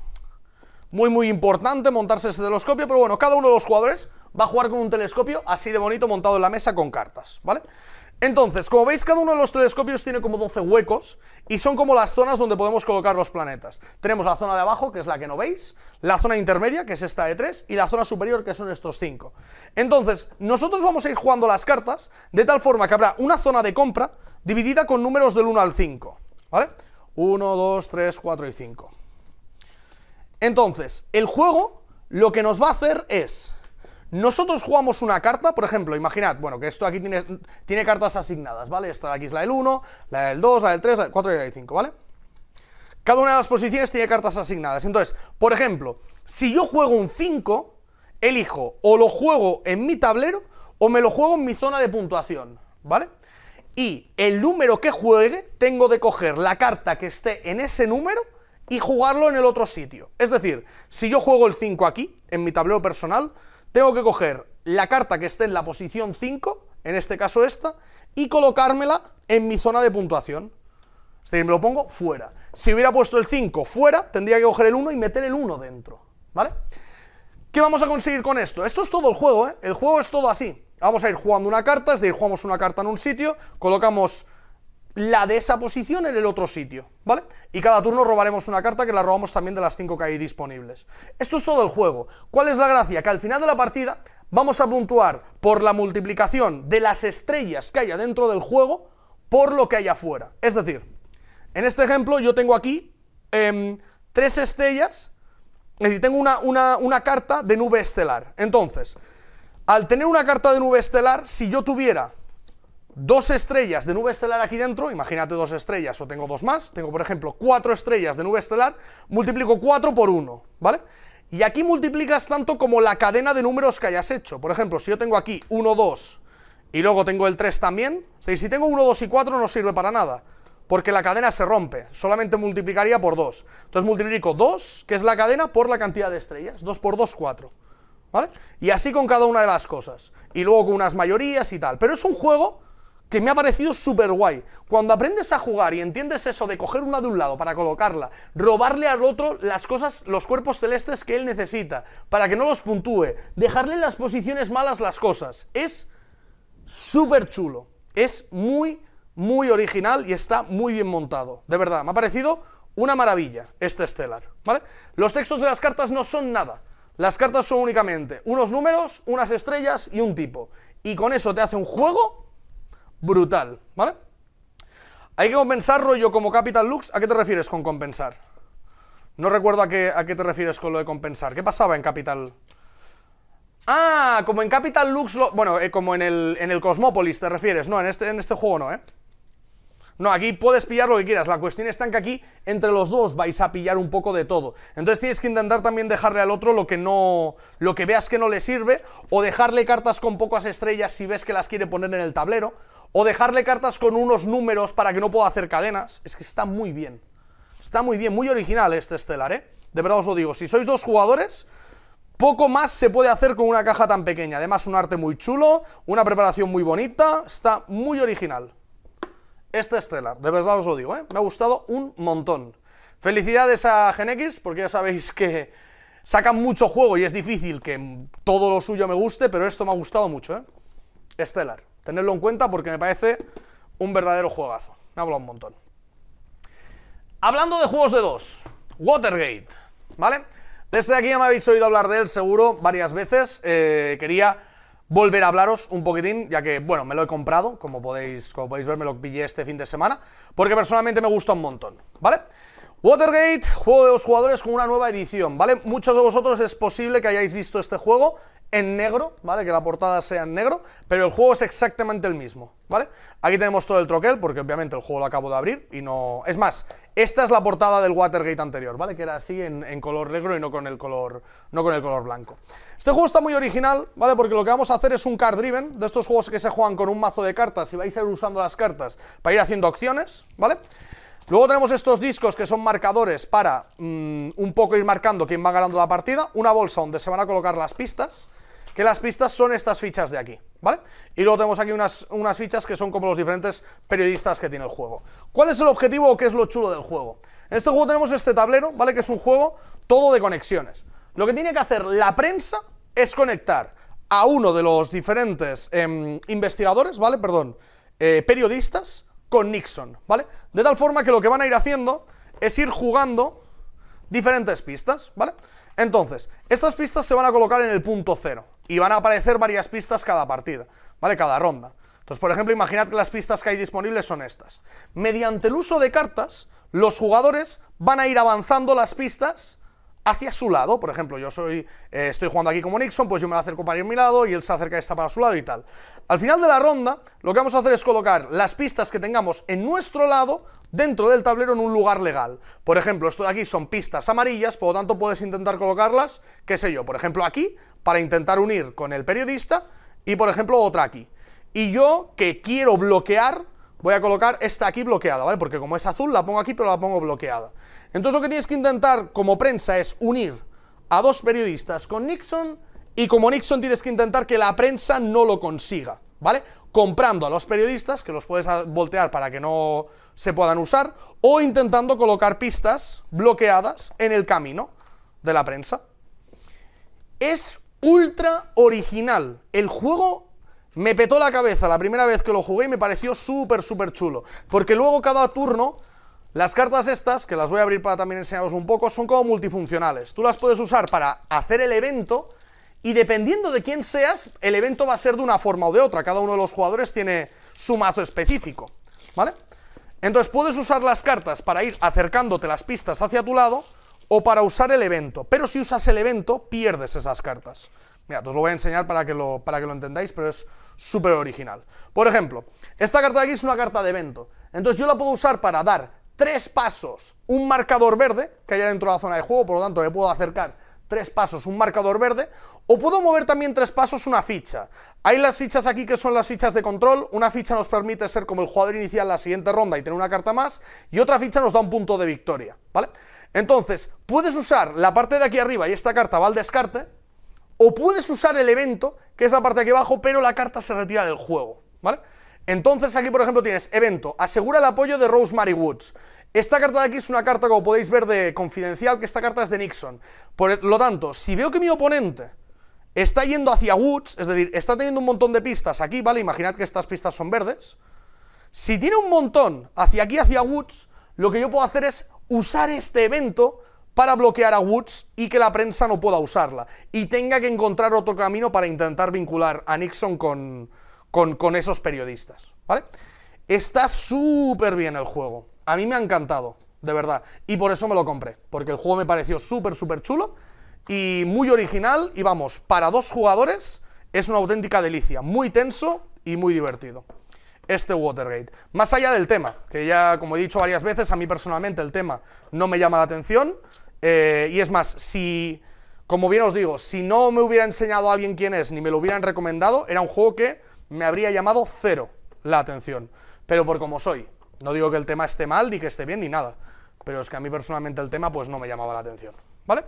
Muy, muy importante montarse ese telescopio, pero bueno, cada uno de los jugadores va a jugar con un telescopio así de bonito montado en la mesa con cartas, ¿vale? Entonces, como veis, cada uno de los telescopios tiene como 12 huecos y son como las zonas donde podemos colocar los planetas. Tenemos la zona de abajo, que es la que no veis, la zona intermedia, que es esta de 3, y la zona superior, que son estos 5. Entonces, nosotros vamos a ir jugando las cartas de tal forma que habrá una zona de compra dividida con números del 1 al 5, ¿vale? 1, 2, 3, 4 y 5. Entonces, el juego lo que nos va a hacer es nosotros jugamos una carta, por ejemplo, imaginad, bueno, que esto aquí tiene, cartas asignadas, ¿vale? Esta de aquí es la del 1, la del 2, la del 3, la del 4 y la del 5, ¿vale? Cada una de las posiciones tiene cartas asignadas. Entonces, por ejemplo, si yo juego un 5, elijo o lo juego en mi tablero o me lo juego en mi zona de puntuación, ¿vale? Y el número que juegue, tengo de coger la carta que esté en ese número y jugarlo en el otro sitio. Es decir, si yo juego el 5 aquí, en mi tablero personal, tengo que coger la carta que esté en la posición 5, en este caso esta, y colocármela en mi zona de puntuación. Es decir, me lo pongo fuera. Si hubiera puesto el 5 fuera, tendría que coger el 1 y meter el 1 dentro, ¿vale? ¿Qué vamos a conseguir con esto? Esto es todo el juego, ¿eh? El juego es todo así. Vamos a ir jugando una carta, es decir, jugamos una carta en un sitio, colocamos la de esa posición en el otro sitio, ¿vale? Y cada turno robaremos una carta que la robamos también de las 5 que hay disponibles. Esto es todo el juego. ¿Cuál es la gracia? Que al final de la partida vamos a puntuar por la multiplicación de las estrellas que haya dentro del juego por lo que hay afuera. Es decir, en este ejemplo yo tengo aquí em, tres estrellas, es decir, tengo una carta de nube estelar. Entonces, al tener una carta de nube estelar, si yo tuviera dos estrellas de nube estelar aquí dentro, imagínate dos estrellas, o tengo dos más, tengo por ejemplo cuatro estrellas de nube estelar, multiplico cuatro por uno, ¿vale? Y aquí multiplicas tanto como la cadena de números que hayas hecho. Por ejemplo, si yo tengo aquí 1, 2 y luego tengo el 3 también, si tengo uno, 2 y 4 no sirve para nada, porque la cadena se rompe, solamente multiplicaría por dos... Entonces multiplico 2, que es la cadena, por la cantidad de estrellas, dos por dos, 4. ¿Vale? Y así con cada una de las cosas. Y luego con unas mayorías y tal. Pero es un juego que me ha parecido súper guay. Cuando aprendes a jugar y entiendes eso de coger una de un lado para colocarla, robarle al otro las cosas, los cuerpos celestes que él necesita, para que no los puntúe, dejarle en las posiciones malas las cosas, es súper chulo. Es muy, muy original y está muy bien montado. De verdad, me ha parecido una maravilla este Estelar. ¿vale? Los textos de las cartas no son nada. Las cartas son únicamente unos números, unas estrellas y un tipo. Y con eso te hace un juego brutal, ¿vale? Hay que compensar rollo como Capital Lux. ¿A qué te refieres con compensar? No recuerdo a qué, te refieres con lo de compensar. ¿Qué pasaba en Capital? Ah, como en Capital Lux, bueno, eh, como en el, en el Cosmópolis te refieres. No, en este, en este juego no, ¿eh? No, aquí puedes pillar lo que quieras. La cuestión está en que aquí, entre los dos, vais a pillar un poco de todo. Entonces tienes que intentar también dejarle al otro lo que no. lo que veas que no le sirve. O dejarle cartas con pocas estrellas si ves que las quiere poner en el tablero. O dejarle cartas con unos números para que no pueda hacer cadenas. Es que está muy bien. Está muy bien, muy original este estelar, ¿eh? De verdad os lo digo. Si sois dos jugadores, poco más se puede hacer con una caja tan pequeña. Además, un arte muy chulo, una preparación muy bonita. Está muy original. Este estelar, de verdad os lo digo, ¿eh? me ha gustado un montón. Felicidades a GenX, porque ya sabéis que sacan mucho juego y es difícil que todo lo suyo me guste, pero esto me ha gustado mucho, ¿eh? Estelar. Tenedlo en cuenta porque me parece un verdadero juegazo. Me ha hablado un montón. Hablando de juegos de dos, Watergate, ¿vale? Desde aquí ya me habéis oído hablar de él seguro varias veces. Eh, quería volver a hablaros un poquitín, ya que, bueno, me lo he comprado, como podéis, como podéis ver, me lo pillé este fin de semana, porque personalmente me gusta un montón, ¿vale? Watergate, juego de los jugadores con una nueva edición, ¿vale? Muchos de vosotros es posible que hayáis visto este juego en negro, ¿vale? Que la portada sea en negro, pero el juego es exactamente el mismo, ¿vale? Aquí tenemos todo el troquel, porque obviamente el juego lo acabo de abrir y no... Es más, esta es la portada del Watergate anterior, ¿vale? Que era así en, color negro y no con, el color, no con el color blanco. Este juego está muy original, ¿vale? Porque lo que vamos a hacer es un card driven, de estos juegos que se juegan con un mazo de cartas y vais a ir usando las cartas para ir haciendo opciones, vale Luego tenemos estos discos que son marcadores para mm, un poco ir marcando quién va ganando la partida. Una bolsa donde se van a colocar las pistas, que las pistas son estas fichas de aquí, ¿vale? Y luego tenemos aquí unas, unas fichas que son como los diferentes periodistas que tiene el juego. ¿Cuál es el objetivo o qué es lo chulo del juego? En este juego tenemos este tablero, ¿vale? Que es un juego todo de conexiones. Lo que tiene que hacer la prensa es conectar a uno de los diferentes em, investigadores, ¿vale? Perdón, eh, periodistas con Nixon, ¿vale? De tal forma que lo que van a ir haciendo es ir jugando diferentes pistas, ¿vale? Entonces, estas pistas se van a colocar en el punto cero y van a aparecer varias pistas cada partida, ¿vale? Cada ronda. Entonces, por ejemplo, imaginad que las pistas que hay disponibles son estas. Mediante el uso de cartas, los jugadores van a ir avanzando las pistas hacia su lado, por ejemplo, yo soy, eh, estoy jugando aquí como Nixon, pues yo me la acerco para ir a mi lado y él se acerca a está para su lado y tal. Al final de la ronda, lo que vamos a hacer es colocar las pistas que tengamos en nuestro lado dentro del tablero en un lugar legal. Por ejemplo, esto de aquí son pistas amarillas, por lo tanto puedes intentar colocarlas, qué sé yo, por ejemplo aquí, para intentar unir con el periodista y por ejemplo otra aquí. Y yo, que quiero bloquear, voy a colocar esta aquí bloqueada, ¿vale? Porque como es azul, la pongo aquí, pero la pongo bloqueada. Entonces lo que tienes que intentar como prensa es unir a dos periodistas con Nixon y como Nixon tienes que intentar que la prensa no lo consiga, ¿vale? Comprando a los periodistas, que los puedes voltear para que no se puedan usar, o intentando colocar pistas bloqueadas en el camino de la prensa. Es ultra original. El juego me petó la cabeza la primera vez que lo jugué y me pareció súper, súper chulo. Porque luego cada turno las cartas estas, que las voy a abrir para también enseñaros un poco, son como multifuncionales. Tú las puedes usar para hacer el evento y dependiendo de quién seas, el evento va a ser de una forma o de otra. Cada uno de los jugadores tiene su mazo específico, ¿vale? Entonces puedes usar las cartas para ir acercándote las pistas hacia tu lado o para usar el evento. Pero si usas el evento, pierdes esas cartas. Mira, os lo voy a enseñar para que lo, para que lo entendáis, pero es súper original. Por ejemplo, esta carta de aquí es una carta de evento. Entonces yo la puedo usar para dar tres pasos, un marcador verde, que haya dentro de la zona de juego, por lo tanto me puedo acercar tres pasos un marcador verde, o puedo mover también tres pasos una ficha. Hay las fichas aquí que son las fichas de control, una ficha nos permite ser como el jugador inicial la siguiente ronda y tener una carta más, y otra ficha nos da un punto de victoria, ¿vale? Entonces, puedes usar la parte de aquí arriba y esta carta va al descarte, o puedes usar el evento, que es la parte de aquí abajo, pero la carta se retira del juego, ¿vale? Entonces aquí, por ejemplo, tienes evento, asegura el apoyo de Rosemary Woods. Esta carta de aquí es una carta, como podéis ver, de confidencial, que esta carta es de Nixon. Por lo tanto, si veo que mi oponente está yendo hacia Woods, es decir, está teniendo un montón de pistas aquí, ¿vale? Imaginad que estas pistas son verdes. Si tiene un montón hacia aquí, hacia Woods, lo que yo puedo hacer es usar este evento para bloquear a Woods y que la prensa no pueda usarla y tenga que encontrar otro camino para intentar vincular a Nixon con, con, esos periodistas, ¿vale? Está súper bien el juego. A mí me ha encantado, de verdad. Y por eso me lo compré, porque el juego me pareció súper, súper chulo y muy original. Y vamos, para dos jugadores es una auténtica delicia. Muy tenso y muy divertido. Este Watergate. Más allá del tema, que ya, como he dicho varias veces, a mí personalmente el tema no me llama la atención. Eh, y es más, si, como bien os digo, si no me hubiera enseñado a alguien quién es, ni me lo hubieran recomendado, era un juego que me habría llamado cero la atención, pero por como soy. No digo que el tema esté mal, ni que esté bien, ni nada, pero es que a mí personalmente el tema pues no me llamaba la atención, ¿vale?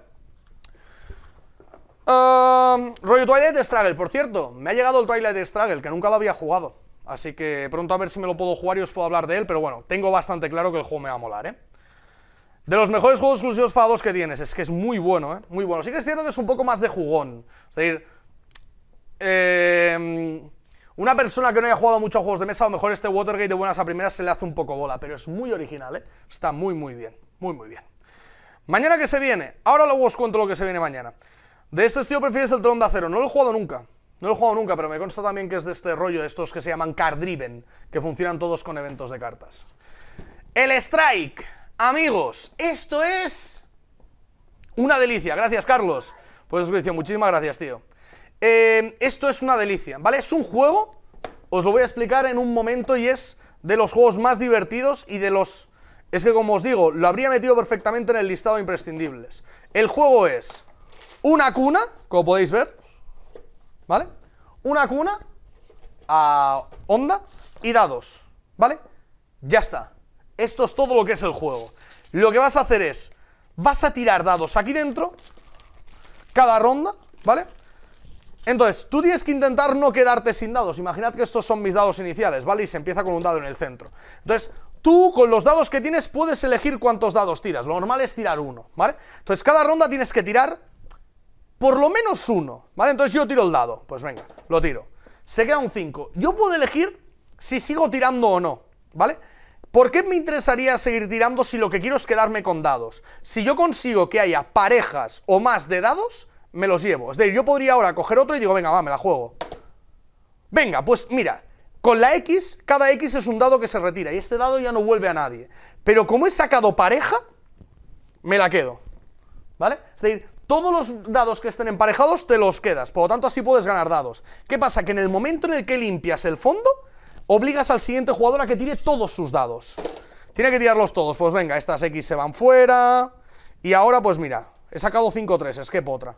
rollo Twilight Struggle, por cierto, me ha llegado el Twilight Struggle, que nunca lo había jugado, así que pronto a ver si me lo puedo jugar y os puedo hablar de él, pero bueno, tengo bastante claro que el juego me va a molar, ¿eh? De los mejores juegos exclusivos para dos que tienes, es que es muy bueno, ¿eh? Muy bueno. Sí que es cierto que es un poco más de jugón. Es decir, eh, una persona que no haya jugado a juegos de mesa, a lo mejor este Watergate de buenas a primeras se le hace un poco bola, pero es muy original, ¿eh? Está muy, muy bien. Muy, muy bien. Mañana que se viene. Ahora luego os cuento lo que se viene mañana. De este estilo prefieres el tron de acero. No lo he jugado nunca. No lo he jugado nunca, pero me consta también que es de este rollo, de estos que se llaman card driven, que funcionan todos con eventos de cartas. El Strike. Amigos, esto es una delicia. Gracias, Carlos, por pues, suscripción. Muchísimas gracias, tío. Em, esto es una delicia, ¿vale? Es un juego, os lo voy a explicar en un momento y es de los juegos más divertidos y de los... Es que como os digo, lo habría metido perfectamente en el listado de imprescindibles. El juego es una cuna, como podéis ver, ¿vale? Una cuna a onda y dados, ¿vale? Ya está. Esto es todo lo que es el juego. Lo que vas a hacer es, vas a tirar dados aquí dentro, cada ronda, ¿vale? Entonces, tú tienes que intentar no quedarte sin dados. Imaginad que estos son mis dados iniciales, ¿vale? Y se empieza con un dado en el centro. Entonces, tú con los dados que tienes puedes elegir cuántos dados tiras. Lo normal es tirar uno, ¿vale? Entonces, cada ronda tienes que tirar por lo menos uno, ¿vale? Entonces yo tiro el dado. Pues venga, lo tiro. Se queda un 5. Yo puedo elegir si sigo tirando o no, ¿vale? ¿Por qué me interesaría seguir tirando si lo que quiero es quedarme con dados? Si yo consigo que haya parejas o más de dados me los llevo. Es decir, yo podría ahora coger otro y digo, venga, va, me la juego. Venga, pues mira, con la X, cada X es un dado que se retira y este dado ya no vuelve a nadie. Pero como he sacado pareja, me la quedo. ¿Vale? Es decir, todos los dados que estén emparejados te los quedas. Por lo tanto, así puedes ganar dados. ¿Qué pasa? Que en el momento en el que limpias el fondo, obligas al siguiente jugador a que tire todos sus dados. Tiene que tirarlos todos. Pues venga, estas X se van fuera. Y ahora, pues mira, he sacado 5 3 es que potra.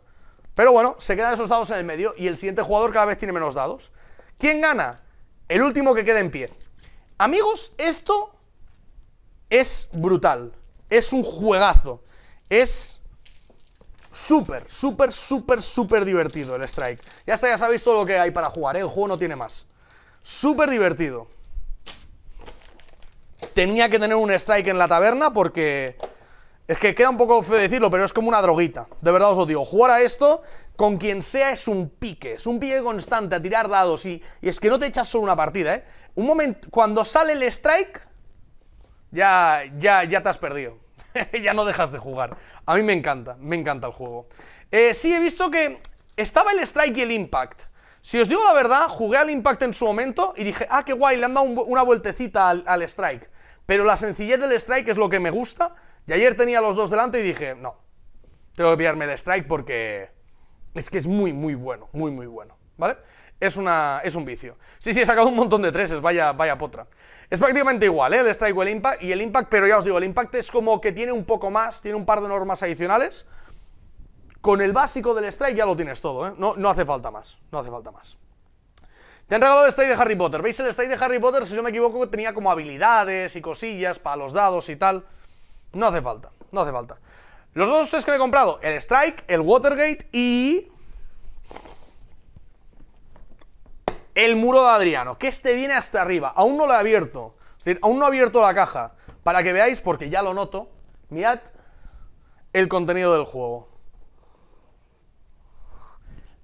Pero bueno, se quedan esos dados en el medio y el siguiente jugador cada vez tiene menos dados. ¿Quién gana? El último que queda en pie. Amigos, esto es brutal. Es un juegazo. Es súper, súper, súper, súper divertido el Strike. Ya está, ya sabéis todo lo que hay para jugar, ¿eh? El juego no tiene más. Súper divertido. Tenía que tener un Strike en la taberna porque es que queda un poco feo decirlo, pero es como una droguita. De verdad os lo digo. Jugar a esto con quien sea es un pique. Es un pique constante a tirar dados. Y, es que no te echas solo una partida, ¿eh? Un momento. Cuando sale el strike, ya, ya, ya te has perdido. <laughs> ya no dejas de jugar. A mí me encanta. Me encanta el juego. Eh, sí, he visto que estaba el strike y el impact. Si os digo la verdad, jugué al impact en su momento y dije, ah, qué guay, le han dado una vueltecita al strike. Pero la sencillez del strike es lo que me gusta y ayer tenía los dos delante y dije, no, tengo que pillarme el strike porque es que es muy, muy bueno, muy, muy bueno, ¿vale? Es, una, es un vicio. Sí, sí, he sacado un montón de treses, vaya, vaya potra. Es prácticamente igual, ¿eh? El strike o el impact, y el impact, pero ya os digo, el impact es como que tiene un poco más, tiene un par de normas adicionales. Con el básico del strike ya lo tienes todo, ¿eh? No, no hace falta más, no hace falta más. Te han regalado el strike de Harry Potter. ¿Veis el strike de Harry Potter? Si no me equivoco, tenía como habilidades y cosillas para los dados y tal. No hace falta, no hace falta. Los dos tres que me he comprado, el Strike, el Watergate y... El muro de Adriano, que este viene hasta arriba. Aún no lo he abierto. Es decir, aún no he abierto la caja. Para que veáis, porque ya lo noto, mirad el contenido del juego.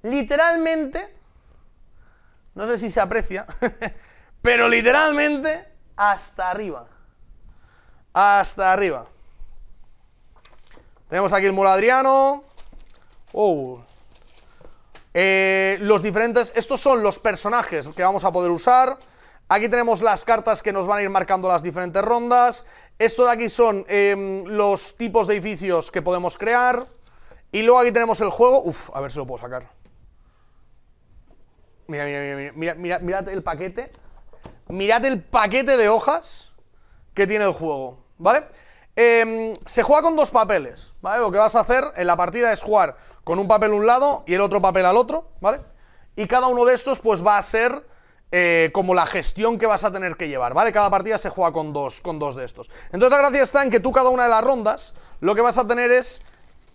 Literalmente, no sé si se aprecia, <laughs> pero literalmente hasta arriba. Hasta arriba. Tenemos aquí el Muladriano. Oh. Eh, los diferentes... Estos son los personajes que vamos a poder usar. Aquí tenemos las cartas que nos van a ir marcando las diferentes rondas. Esto de aquí son em, los tipos de edificios que podemos crear. Y luego aquí tenemos el juego. Uf, a ver si lo puedo sacar. Mira, mira, mira, mira, mira, mirad el paquete. Mirad el paquete de hojas que tiene el juego, ¿vale? Em, se juega con dos papeles, ¿vale? Lo que vas a hacer en la partida es jugar con un papel a un lado y el otro papel al otro, ¿vale? Y cada uno de estos, pues va a ser eh, como la gestión que vas a tener que llevar, ¿vale? Cada partida se juega con dos, con dos de estos. Entonces la gracia está en que tú cada una de las rondas lo que vas a tener es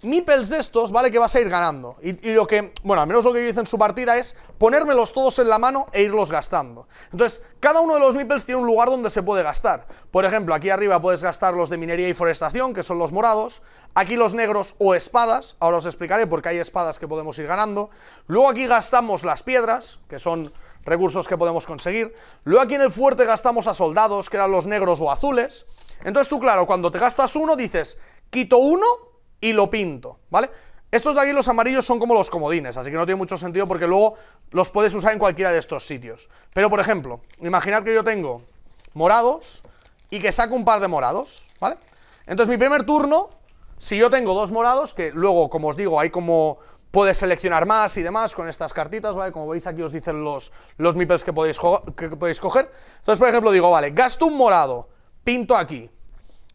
meeples de estos, ¿vale? Que vas a ir ganando. Y, lo que, bueno, al menos lo que yo hice en su partida es ponérmelos todos en la mano e irlos gastando. Entonces, cada uno de los meeples tiene un lugar donde se puede gastar. Por ejemplo, aquí arriba puedes gastar los de minería y forestación, que son los morados. Aquí los negros o espadas, ahora os explicaré porque hay espadas que podemos ir ganando. Luego aquí gastamos las piedras, que son recursos que podemos conseguir. Luego aquí en el fuerte gastamos a soldados, que eran los negros o azules. Entonces tú, claro, cuando te gastas uno dices, quito uno y lo pinto, ¿vale? Estos de aquí, los amarillos, son como los comodines, así que no tiene mucho sentido porque luego los puedes usar en cualquiera de estos sitios. Pero, por ejemplo, imaginad que yo tengo morados y que saco un par de morados, ¿vale? Entonces, mi primer turno, si yo tengo dos morados, que luego, como os digo, hay como... Puedes seleccionar más y demás con estas cartitas, ¿vale? Como veis aquí os dicen los, los meeples que podéis, que podéis coger. Entonces, por ejemplo, digo, vale, gasto un morado, pinto aquí.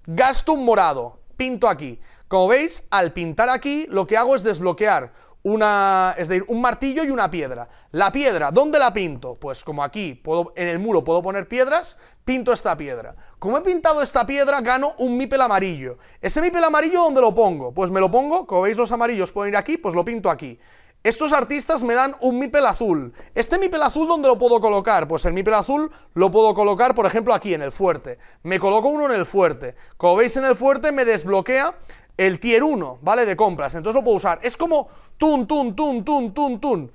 Gasto un morado, pinto aquí. Como veis, al pintar aquí, lo que hago es desbloquear una, es decir, un martillo y una piedra. La piedra, ¿dónde la pinto? Pues como aquí, puedo, en el muro puedo poner piedras, pinto esta piedra. Como he pintado esta piedra, gano un mipel amarillo. ¿Ese mipel amarillo dónde lo pongo? Pues me lo pongo, como veis los amarillos pueden ir aquí, pues lo pinto aquí. Estos artistas me dan un mipel azul. ¿Este mipel azul dónde lo puedo colocar? Pues el mipel azul lo puedo colocar, por ejemplo, aquí, en el fuerte. Me coloco uno en el fuerte. Como veis en el fuerte me desbloquea el tier 1, ¿vale? De compras. Entonces lo puedo usar. Es como tun, tun, tun, tun, tun, tun.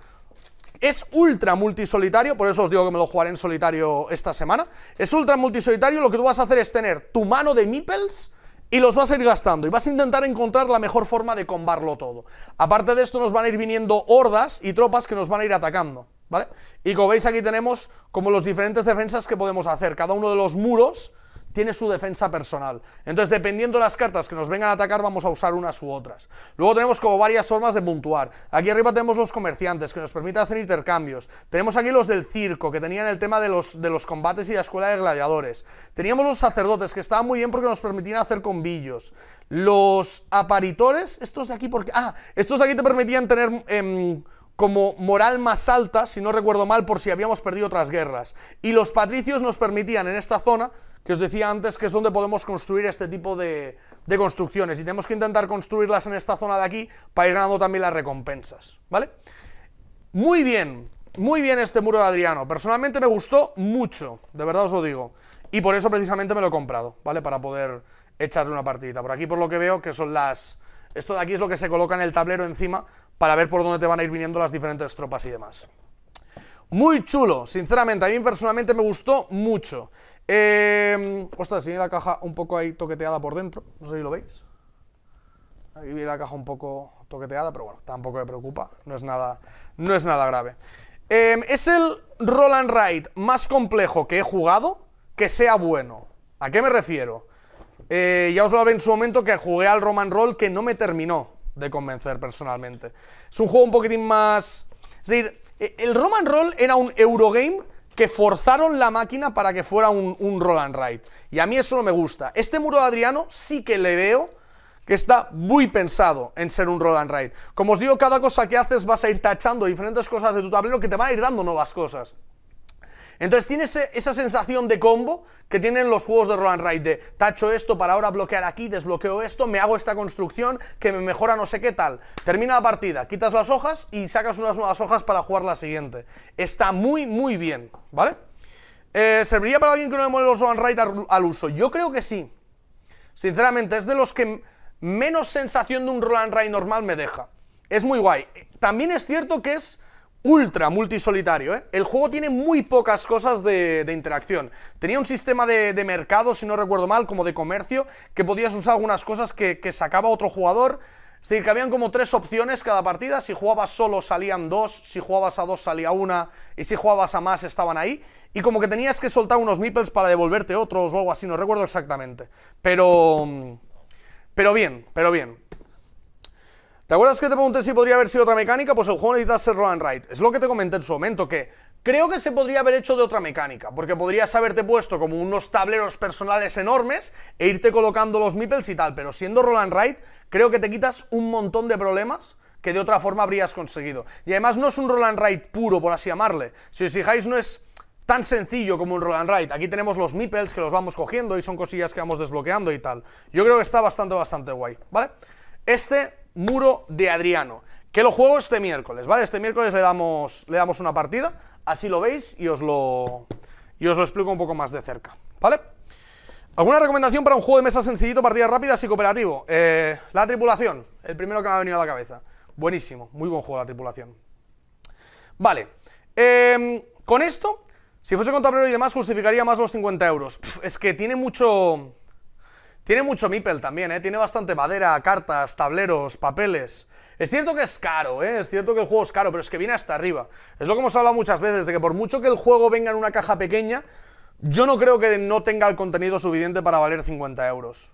Es ultra multisolitario, por eso os digo que me lo jugaré en solitario esta semana. Es ultra multisolitario, lo que tú vas a hacer es tener tu mano de meeples y los vas a ir gastando y vas a intentar encontrar la mejor forma de combarlo todo. Aparte de esto nos van a ir viniendo hordas y tropas que nos van a ir atacando, ¿vale? Y como veis aquí tenemos como los diferentes defensas que podemos hacer. Cada uno de los muros tiene su defensa personal. Entonces, dependiendo de las cartas que nos vengan a atacar, vamos a usar unas u otras. Luego tenemos como varias formas de puntuar. Aquí arriba tenemos los comerciantes, que nos permiten hacer intercambios. Tenemos aquí los del circo, que tenían el tema de los, de los combates y la escuela de gladiadores. Teníamos los sacerdotes, que estaban muy bien porque nos permitían hacer combillos. Los aparitores, estos de aquí, porque... Ah, estos de aquí te permitían tener... Em, como moral más alta, si no recuerdo mal, por si habíamos perdido otras guerras. Y los patricios nos permitían en esta zona, que os decía antes, que es donde podemos construir este tipo de, construcciones. Y tenemos que intentar construirlas en esta zona de aquí para ir ganando también las recompensas. ¿Vale? Muy bien, muy bien este muro de Adriano. Personalmente me gustó mucho, de verdad os lo digo. Y por eso precisamente me lo he comprado, ¿vale? Para poder echarle una partidita. Por aquí, por lo que veo, que son las... Esto de aquí es lo que se coloca en el tablero encima para ver por dónde te van a ir viniendo las diferentes tropas y demás. Muy chulo, sinceramente, a mí personalmente me gustó mucho. Em, ostras, si viene la caja un poco ahí toqueteada por dentro, no sé si lo veis. Ahí vi la caja un poco toqueteada, pero bueno, tampoco me preocupa, no es nada, no es nada grave. Em, es el roll and ride más complejo que he jugado que sea bueno. ¿A qué me refiero? Eh, ya os lo hablé en su momento que jugué al Roman Roll que no me terminó de convencer personalmente. Es un juego un poquitín más... Es decir, e-, el Roman Roll era un Eurogame que forzaron la máquina para que fuera un, roll and ride. Y a mí eso no me gusta. Este muro de Adriano sí que le veo que está muy pensado en ser un roll and ride. Como os digo, cada cosa que haces vas a ir tachando diferentes cosas de tu tablero que te van a ir dando nuevas cosas. Entonces tienes esa sensación de combo que tienen los juegos de Roland Ride, de tacho esto para ahora bloquear aquí, desbloqueo esto, me hago esta construcción que me mejora no sé qué tal. Termina la partida, quitas las hojas y sacas unas nuevas hojas para jugar la siguiente. Está muy, muy bien, ¿vale? Eh, ¿Serviría para alguien que no le los Roland Ride al, uso? Yo creo que sí. Sinceramente, es de los que menos sensación de un Roland Ride normal me deja. Es muy guay. También es cierto que es ultra multisolitario. ¿eh? El juego tiene muy pocas cosas de, interacción. Tenía un sistema de, mercado, si no recuerdo mal, como de comercio, que podías usar algunas cosas que, sacaba otro jugador. Es decir, que habían como tres opciones cada partida. Si jugabas solo salían dos, si jugabas a dos salía una, y si jugabas a más estaban ahí. Y como que tenías que soltar unos meeples para devolverte otros o algo así, no recuerdo exactamente. Pero... Pero bien, pero bien. ¿Te acuerdas que te pregunté si podría haber sido otra mecánica? Pues el juego necesita ser roll and Es lo que te comenté en su momento, que creo que se podría haber hecho de otra mecánica, porque podrías haberte puesto como unos tableros personales enormes e irte colocando los meeples y tal, pero siendo roll and creo que te quitas un montón de problemas que de otra forma habrías conseguido. Y además no es un roll and puro, por así llamarle. Si os fijáis, no es tan sencillo como un roll and Aquí tenemos los meeples que los vamos cogiendo y son cosillas que vamos desbloqueando y tal. Yo creo que está bastante, bastante guay, ¿vale? Este Muro de Adriano. Que lo juego este miércoles, ¿vale? Este miércoles le damos, le damos una partida, así lo veis y os lo, os lo explico un poco más de cerca, ¿vale? ¿Alguna recomendación para un juego de mesa sencillito, partidas rápidas y cooperativo? Eh, la tripulación, el primero que me ha venido a la cabeza. Buenísimo, muy buen juego la tripulación. Vale, em, con esto, si fuese con tablero y demás, justificaría más los 50 euros. es que tiene mucho... Tiene mucho mipel también, ¿eh? Tiene bastante madera, cartas, tableros, papeles. Es cierto que es caro, ¿eh? Es cierto que el juego es caro, pero es que viene hasta arriba. Es lo que hemos hablado muchas veces, de que por mucho que el juego venga en una caja pequeña, yo no creo que no tenga el contenido suficiente para valer 50 euros.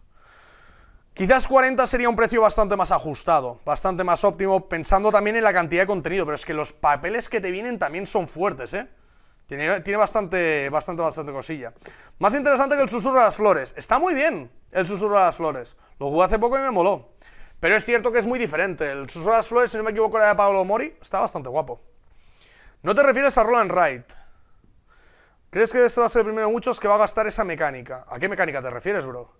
Quizás 40 sería un precio bastante más ajustado, bastante más óptimo, pensando también en la cantidad de contenido, pero es que los papeles que te vienen también son fuertes, ¿eh? Tiene, tiene bastante, bastante, bastante cosilla. Más interesante que el susurro de las flores. Está muy bien el susurro de las flores. Lo jugué hace poco y me moló. Pero es cierto que es muy diferente. El susurro de las flores, si no me equivoco, era de Pablo Mori. Está bastante guapo. No te refieres a Roland Wright. ¿Crees que este va a ser el primero de muchos que va a gastar esa mecánica? ¿A qué mecánica te refieres, bro?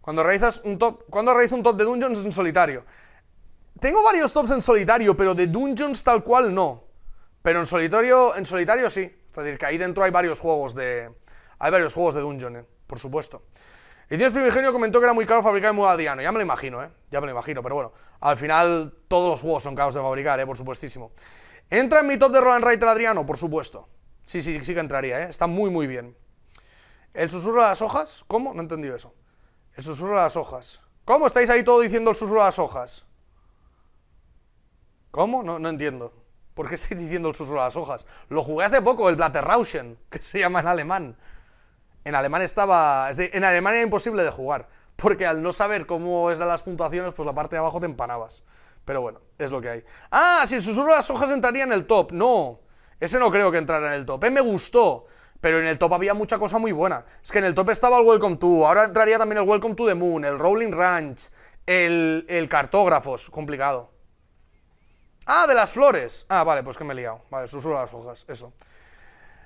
Cuando realizas un top, cuando un top de dungeons en solitario. Tengo varios tops en solitario, pero de dungeons tal cual no. Pero en solitario, en solitario sí. Es decir, que ahí dentro hay varios juegos de hay varios juegos de dungeon, eh, por supuesto. Y Dios Primigenio comentó que era muy caro fabricar el modo Adriano. Ya me lo imagino, ¿eh? Ya me lo imagino, pero bueno. Al final, todos los juegos son caros de fabricar, ¿eh? Por supuestísimo. ¿Entra en mi top de Roland Reiter Adriano? Por supuesto. Sí, sí, sí que entraría, ¿eh? Está muy, muy bien. ¿El susurro de las hojas? ¿Cómo? No he entendido eso. El susurro de las hojas. ¿Cómo estáis ahí todo diciendo el susurro de las hojas? ¿Cómo? No, no entiendo. ¿Por qué estáis diciendo el susurro de las hojas? Lo jugué hace poco, el Blatterrauschen, que se llama en alemán en Alemania estaba. en Alemania era imposible de jugar. Porque al no saber cómo es de las puntuaciones, pues la parte de abajo te empanabas. Pero bueno, es lo que hay. Ah, si el susurro de las hojas entraría en el top. No. Ese no creo que entrara en el top. me gustó. Pero en el top había mucha cosa muy buena. Es que en el top estaba el Welcome to. Ahora entraría también el Welcome to the Moon, el Rolling Ranch, el, el Cartógrafos. Complicado. Ah, de las flores. Ah, vale, pues que me he liado. Vale, susurro de las hojas. Eso.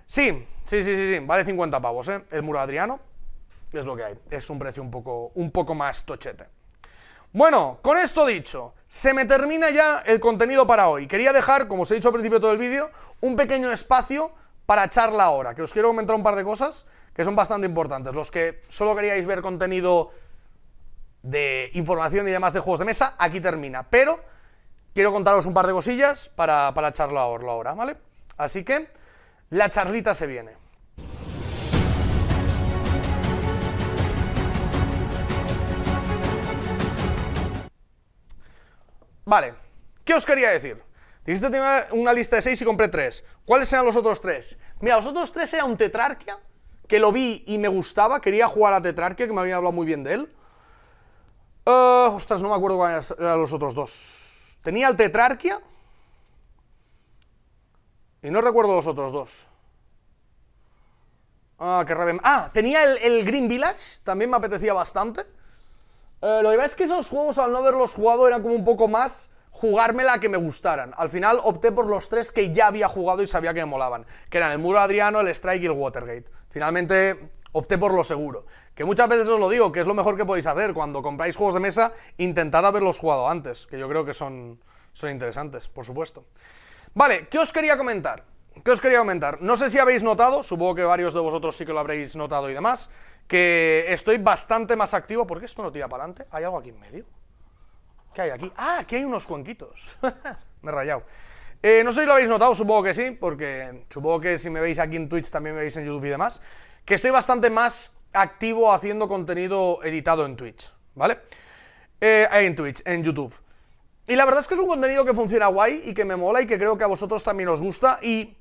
Sí, Sí, sí, sí, sí, vale 50 pavos, ¿eh? El muro Adriano es lo que hay. Es un precio un poco, un poco más tochete. Bueno, con esto dicho, se me termina ya el contenido para hoy. Quería dejar, como os he dicho al principio de todo el vídeo, un pequeño espacio para charla ahora, que os quiero comentar un par de cosas que son bastante importantes. Los que solo queríais ver contenido de información y demás de juegos de mesa, aquí termina. Pero quiero contaros un par de cosillas para, para charla ahora, ¿vale? Así que... La charlita se viene. Vale, ¿qué os quería decir? Dijiste que tenía una lista de seis y compré tres. ¿Cuáles eran los otros tres? Mira, los otros tres era un tetrarquia, que lo vi y me gustaba, quería jugar a tetrarquia, que me habían hablado muy bien de él. Eh, ostras, no me acuerdo cuáles eran los otros dos. Tenía el tetrarquia, y no recuerdo los otros dos. Ah, qué rabia. Ah, tenía el, Green Village, también me apetecía bastante. Eh, lo que pasa es que esos juegos, al no haberlos jugado, eran como un poco más jugármela que me gustaran. Al final opté por los tres que ya había jugado y sabía que me molaban, que eran el Muro Adriano, el Strike y el Watergate. Finalmente opté por lo seguro, que muchas veces os lo digo, que es lo mejor que podéis hacer cuando compráis juegos de mesa, intentad haberlos jugado antes, que yo creo que son, son interesantes, por supuesto. Vale, ¿qué os quería comentar? ¿Qué os quería comentar? No sé si habéis notado, supongo que varios de vosotros sí que lo habréis notado y demás, que estoy bastante más activo. ¿Por qué esto no tira para adelante? ¿Hay algo aquí en medio? ¿Qué hay aquí? Ah, aquí hay unos cuenquitos. <laughs> me he rayado. Eh, no sé si lo habéis notado, supongo que sí, porque supongo que si me veis aquí en Twitch también me veis en YouTube y demás, que estoy bastante más activo haciendo contenido editado en Twitch, ¿vale? Eh, en Twitch, en YouTube. Y la verdad es que es un contenido que funciona guay y que me mola y que creo que a vosotros también os gusta y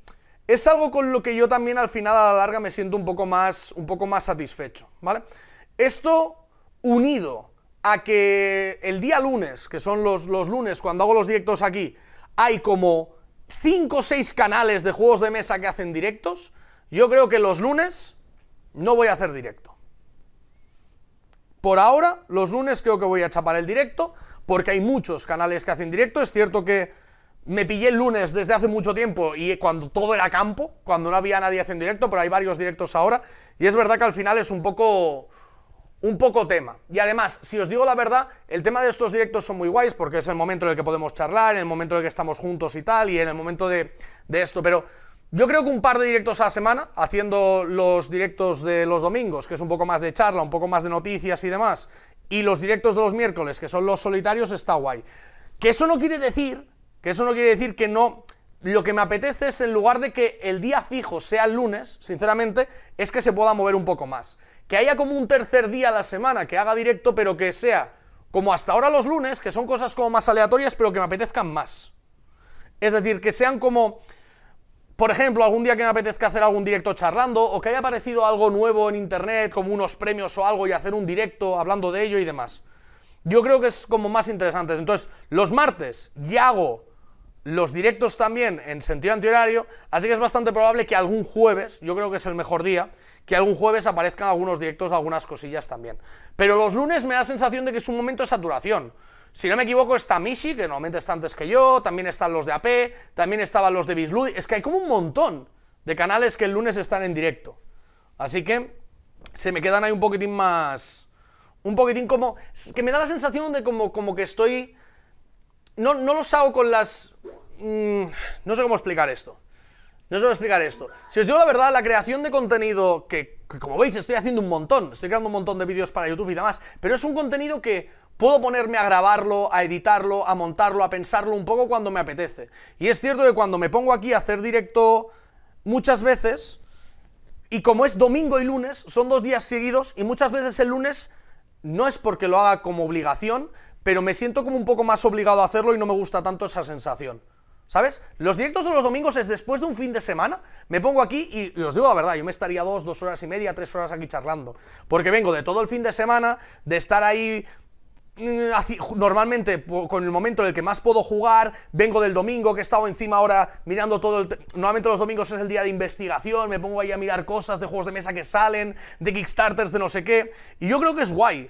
es algo con lo que yo también al final a la larga me siento un poco más, un poco más satisfecho, ¿vale? Esto unido a que el día lunes, que son los, los lunes cuando hago los directos aquí, hay como 5 o 6 canales de juegos de mesa que hacen directos, yo creo que los lunes no voy a hacer directo. Por ahora, los lunes creo que voy a chapar el directo porque hay muchos canales que hacen directo. Es cierto que me pillé el lunes desde hace mucho tiempo y cuando todo era campo, cuando no había nadie haciendo directo, pero hay varios directos ahora. Y es verdad que al final es un poco un poco tema. Y además, si os digo la verdad, el tema de estos directos son muy guays porque es el momento en el que podemos charlar, en el momento en el que estamos juntos y tal, y en el momento de, de esto. Pero yo creo que un par de directos a la semana, haciendo los directos de los domingos, que es un poco más de charla, un poco más de noticias y demás, y los directos de los miércoles, que son los solitarios, está guay. Que eso no quiere decir, que eso no quiere decir que no, lo que me apetece es, en lugar de que el día fijo sea el lunes, sinceramente, es que se pueda mover un poco más. Que haya como un tercer día a la semana que haga directo, pero que sea como hasta ahora los lunes, que son cosas como más aleatorias, pero que me apetezcan más. Es decir, que sean como por ejemplo, algún día que me apetezca hacer algún directo charlando o que haya aparecido algo nuevo en internet, como unos premios o algo, y hacer un directo hablando de ello y demás. Yo creo que es como más interesante. Entonces, los martes ya hago los directos también en sentido antihorario, así que es bastante probable que algún jueves, yo creo que es el mejor día, que algún jueves aparezcan algunos directos, algunas cosillas también. Pero los lunes me da sensación de que es un momento de saturación. Si no me equivoco, está Mishi, que normalmente está antes que yo, también están los de AP, también estaban los de Bisludi. Es que hay como un montón de canales que el lunes están en directo. Así que se me quedan ahí un poquitín más... Un poquitín como... Que me da la sensación de como, como que estoy... No, no los hago con las... Mm, no sé cómo explicar esto. No sé cómo explicar esto. Si os digo la verdad, la creación de contenido que, como veis, estoy haciendo un montón, estoy creando un montón de vídeos para YouTube y demás, pero es un contenido que Puedo ponerme a grabarlo, a editarlo, a montarlo, a pensarlo un poco cuando me apetece. Y es cierto que cuando me pongo aquí a hacer directo muchas veces, y como es domingo y lunes, son dos días seguidos, y muchas veces el lunes no es porque lo haga como obligación, pero me siento como un poco más obligado a hacerlo y no me gusta tanto esa sensación. ¿Sabes? Los directos de los domingos es después de un fin de semana, me pongo aquí y, los os digo la verdad, yo me estaría dos, dos horas y media, tres horas aquí charlando. Porque vengo de todo el fin de semana, de estar ahí Mm, normalmente con el momento en el que más puedo jugar, vengo del domingo que he estado encima ahora mirando todo el... Normalmente los domingos es el día de investigación, me pongo ahí a mirar cosas de juegos de mesa que salen, de Kickstarters, de no sé qué, y yo creo que es guay.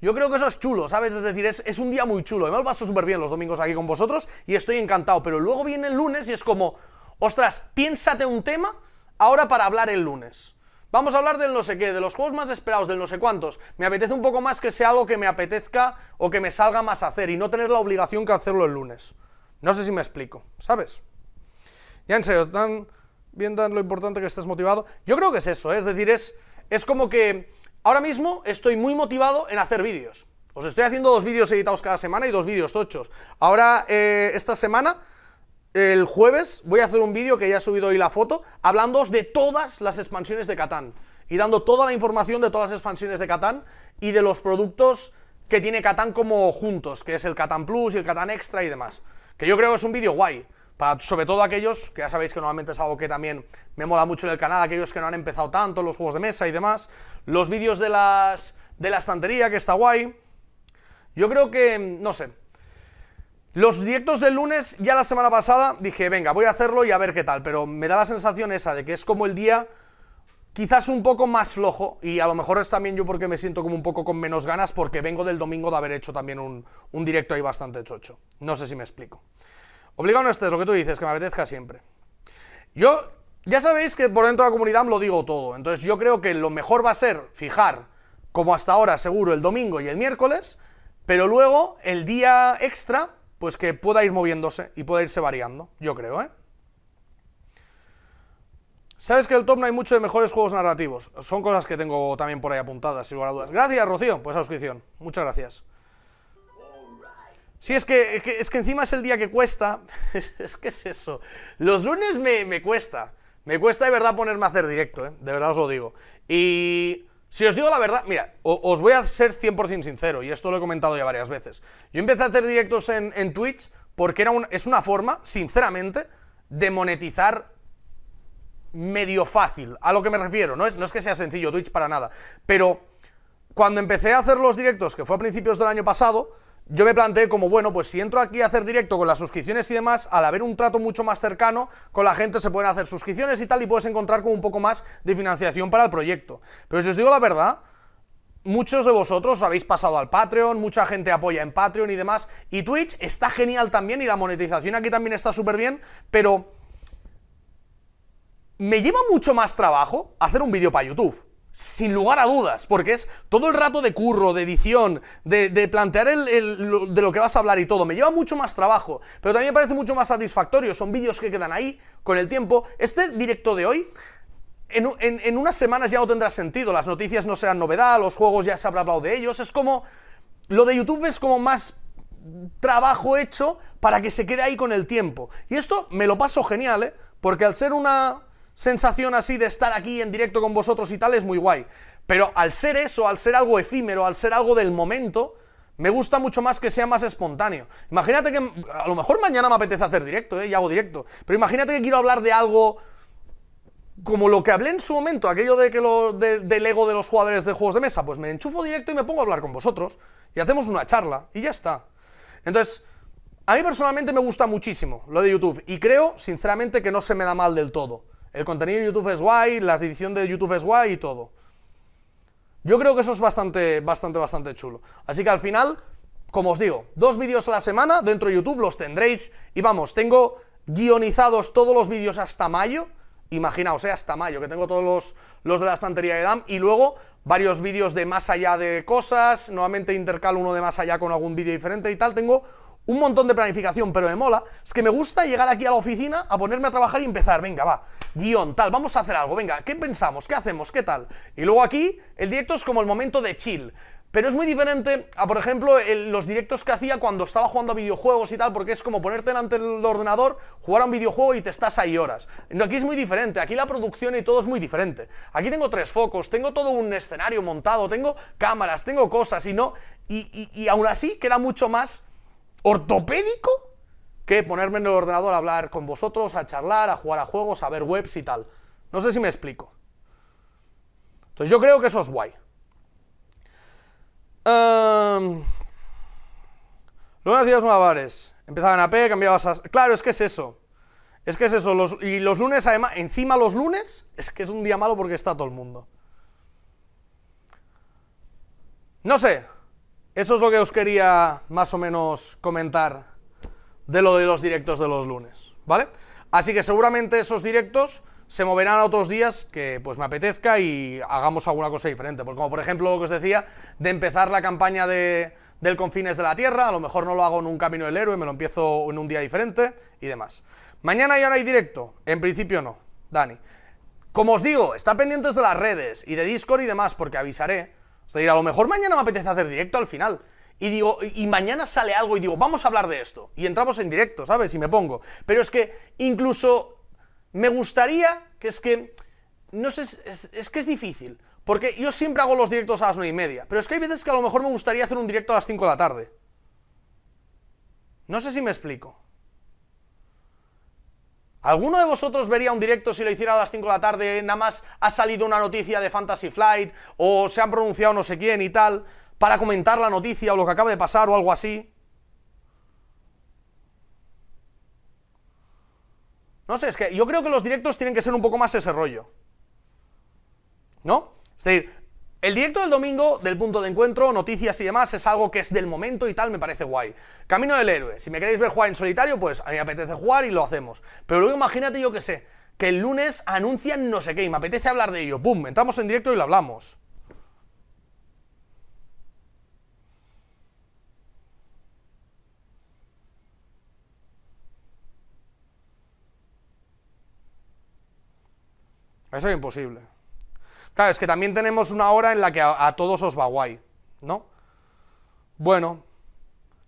Yo creo que eso es chulo, ¿sabes? Es decir, es, es un día muy chulo. Y me lo paso súper bien los domingos aquí con vosotros y estoy encantado. Pero luego viene el lunes y es como, ostras, piénsate un tema ahora para hablar el lunes. Vamos a hablar del no sé qué, de los juegos más esperados, del no sé cuántos. Me apetece un poco más que sea algo que me apetezca o que me salga más a hacer y no tener la obligación que hacerlo el lunes. No sé si me explico, ¿sabes? Ya en serio, tan bien tan lo importante que estés motivado. Yo creo que es eso, ¿eh? es decir, es, es como que ahora mismo estoy muy motivado en hacer vídeos. Os estoy haciendo dos vídeos editados cada semana y dos vídeos tochos. Ahora, eh, esta semana el jueves voy a hacer un vídeo que ya he subido hoy la foto, hablándoos de todas las expansiones de Catán y dando toda la información de todas las expansiones de Catán y de los productos que tiene Catán como juntos, que es el Catán Plus y el Catán Extra y demás. Que yo creo que es un vídeo guay, para, sobre todo aquellos, que ya sabéis que normalmente es algo que también me mola mucho en el canal, aquellos que no han empezado tanto los juegos de mesa y demás, los vídeos de las de la estantería, que está guay. Yo creo que, no sé, los directos del lunes, ya la semana pasada, dije, venga, voy a hacerlo y a ver qué tal, pero me da la sensación esa de que es como el día quizás un poco más flojo y a lo mejor es también yo porque me siento como un poco con menos ganas porque vengo del domingo de haber hecho también un, directo ahí bastante chocho. No sé si me explico. Obligado no estés, lo que tú dices, que me apetezca siempre. Yo, ya sabéis que por dentro de la comunidad lo digo todo, entonces yo creo que lo mejor va a ser fijar, como hasta ahora seguro, el domingo y el miércoles, pero luego el día extra pues que pueda ir moviéndose y pueda irse variando, yo creo, ¿eh? Sabes que el top no hay mucho de mejores juegos narrativos. Son cosas que tengo también por ahí apuntadas, sin lugar a dudas. Gracias, Rocío, por esa suscripción. Muchas gracias. Sí, es que, es que, encima es el día que cuesta. <laughs> es que es eso. Los lunes me, me cuesta. Me cuesta de verdad ponerme a hacer directo, ¿eh? De verdad os lo digo. Y si os digo la verdad, mira, os voy a ser 100% sincero, y esto lo he comentado ya varias veces. Yo empecé a hacer directos en, Twitch porque era es una forma, sinceramente, de monetizar medio fácil. A lo que me refiero, no es, no es que sea sencillo Twitch para nada, pero cuando empecé a hacer los directos, que fue a principios del año pasado, yo me planteé como, bueno, pues si entro aquí a hacer directo con las suscripciones y demás, al haber un trato mucho más cercano con la gente se pueden hacer suscripciones y tal y puedes encontrar como un poco más de financiación para el proyecto. Pero si os digo la verdad, muchos de vosotros habéis pasado al Patreon, mucha gente apoya en Patreon y demás, y Twitch está genial también y la monetización aquí también está súper bien, pero me lleva mucho más trabajo hacer un vídeo para YouTube sin lugar a dudas, porque es todo el rato de curro, de edición, de, plantear el, de lo que vas a hablar y todo. Me lleva mucho más trabajo, pero también me parece mucho más satisfactorio. Son vídeos que quedan ahí con el tiempo. Este directo de hoy en, unas semanas ya no tendrá sentido, las noticias no serán novedad, los juegos ya se habrá hablado de ellos, es como... Lo de YouTube es como más trabajo hecho para que se quede ahí con el tiempo. Y esto me lo paso genial, ¿eh? Porque al ser una, sensación así de estar aquí en directo con vosotros y tal es muy guay. Pero al ser eso, al ser algo efímero, al ser algo del momento, me gusta mucho más que sea más espontáneo. Imagínate que a lo mejor mañana me apetece hacer directo, ¿eh? y hago directo. Pero imagínate que quiero hablar de algo como lo que hablé en su momento, aquello de que lo, del ego de los jugadores de juegos de mesa, pues me enchufo directo y me pongo a hablar con vosotros y hacemos una charla y ya está. Entonces, a mí personalmente me gusta muchísimo lo de YouTube y creo, sinceramente, que no se me da mal del todo. El contenido de YouTube es guay, la edición de YouTube es guay y todo. Yo creo que eso es bastante, bastante, bastante chulo. Así que al final, como os digo, dos vídeos a la semana dentro de YouTube los tendréis. Y vamos, tengo guionizados todos los vídeos hasta mayo. Imaginaos, eh, hasta mayo, que tengo todos los, los de la estantería de DAM. Y luego varios vídeos de más allá de cosas. Nuevamente intercalo uno de más allá con algún vídeo diferente y tal. Tengo un montón de planificación, pero me mola, es que me gusta llegar aquí a la oficina, a ponerme a trabajar y empezar, venga, va, guión, tal, vamos a hacer algo, venga, ¿qué pensamos? ¿Qué hacemos? ¿Qué tal? Y luego aquí, el directo es como el momento de chill, pero es muy diferente a, por ejemplo, los directos que hacía cuando estaba jugando a videojuegos y tal, porque es como ponerte delante del ordenador, jugar a un videojuego y te estás ahí horas. Aquí es muy diferente, aquí la producción y todo es muy diferente. Aquí tengo tres focos, tengo todo un escenario montado, tengo cámaras, tengo cosas y no, y, y aún así queda mucho más ortopédico que ponerme en el ordenador a hablar con vosotros, a charlar, a jugar a juegos, a ver webs y tal. No sé si me explico. Entonces yo creo que eso es guay. Um, em, luego hacías bares. Empezaban a P, cambiabas Claro, es que es eso. Es que es eso. y los lunes, además, encima los lunes, es que es un día malo porque está todo el mundo. No sé, eso es lo que os quería más o menos comentar de lo de los directos de los lunes, ¿vale? Así que seguramente esos directos se moverán a otros días que pues me apetezca y hagamos alguna cosa diferente. Porque como por ejemplo lo que os decía, de empezar la campaña de, del Confines de la Tierra, a lo mejor no lo hago en un Camino del Héroe, me lo empiezo en un día diferente y demás. Mañana y ahora hay directo, en principio no, Dani. Como os digo, está pendientes de las redes y de Discord y demás, porque avisaré. O sea, a lo mejor mañana me apetece hacer directo al final. Y digo, y mañana sale algo y digo, vamos a hablar de esto. Y entramos en directo, ¿sabes? Y me pongo. Pero es que incluso me gustaría que es que. No sé, es, que es difícil. Porque yo siempre hago los directos a las 9 y media. Pero es que hay veces que a lo mejor me gustaría hacer un directo a las 5 de la tarde. No sé si me explico. ¿Alguno de vosotros vería un directo si lo hiciera a las 5 de la tarde? Nada más ha salido una noticia de Fantasy Flight o se han pronunciado no sé quién y tal para comentar la noticia o lo que acaba de pasar o algo así. No sé, es que yo creo que los directos tienen que ser un poco más ese rollo. ¿No? Es decir, el directo del domingo, del punto de encuentro, noticias y demás, es algo que es del momento y tal, me parece guay. Camino del héroe. Si me queréis ver jugar en solitario, pues a mí me apetece jugar y lo hacemos. Pero luego imagínate, yo que sé, que el lunes anuncian no sé qué y me apetece hablar de ello. ¡Pum! Entramos en directo y lo hablamos. Eso es imposible. Claro, es que también tenemos una hora en la que a, todos os va guay, ¿no? Bueno,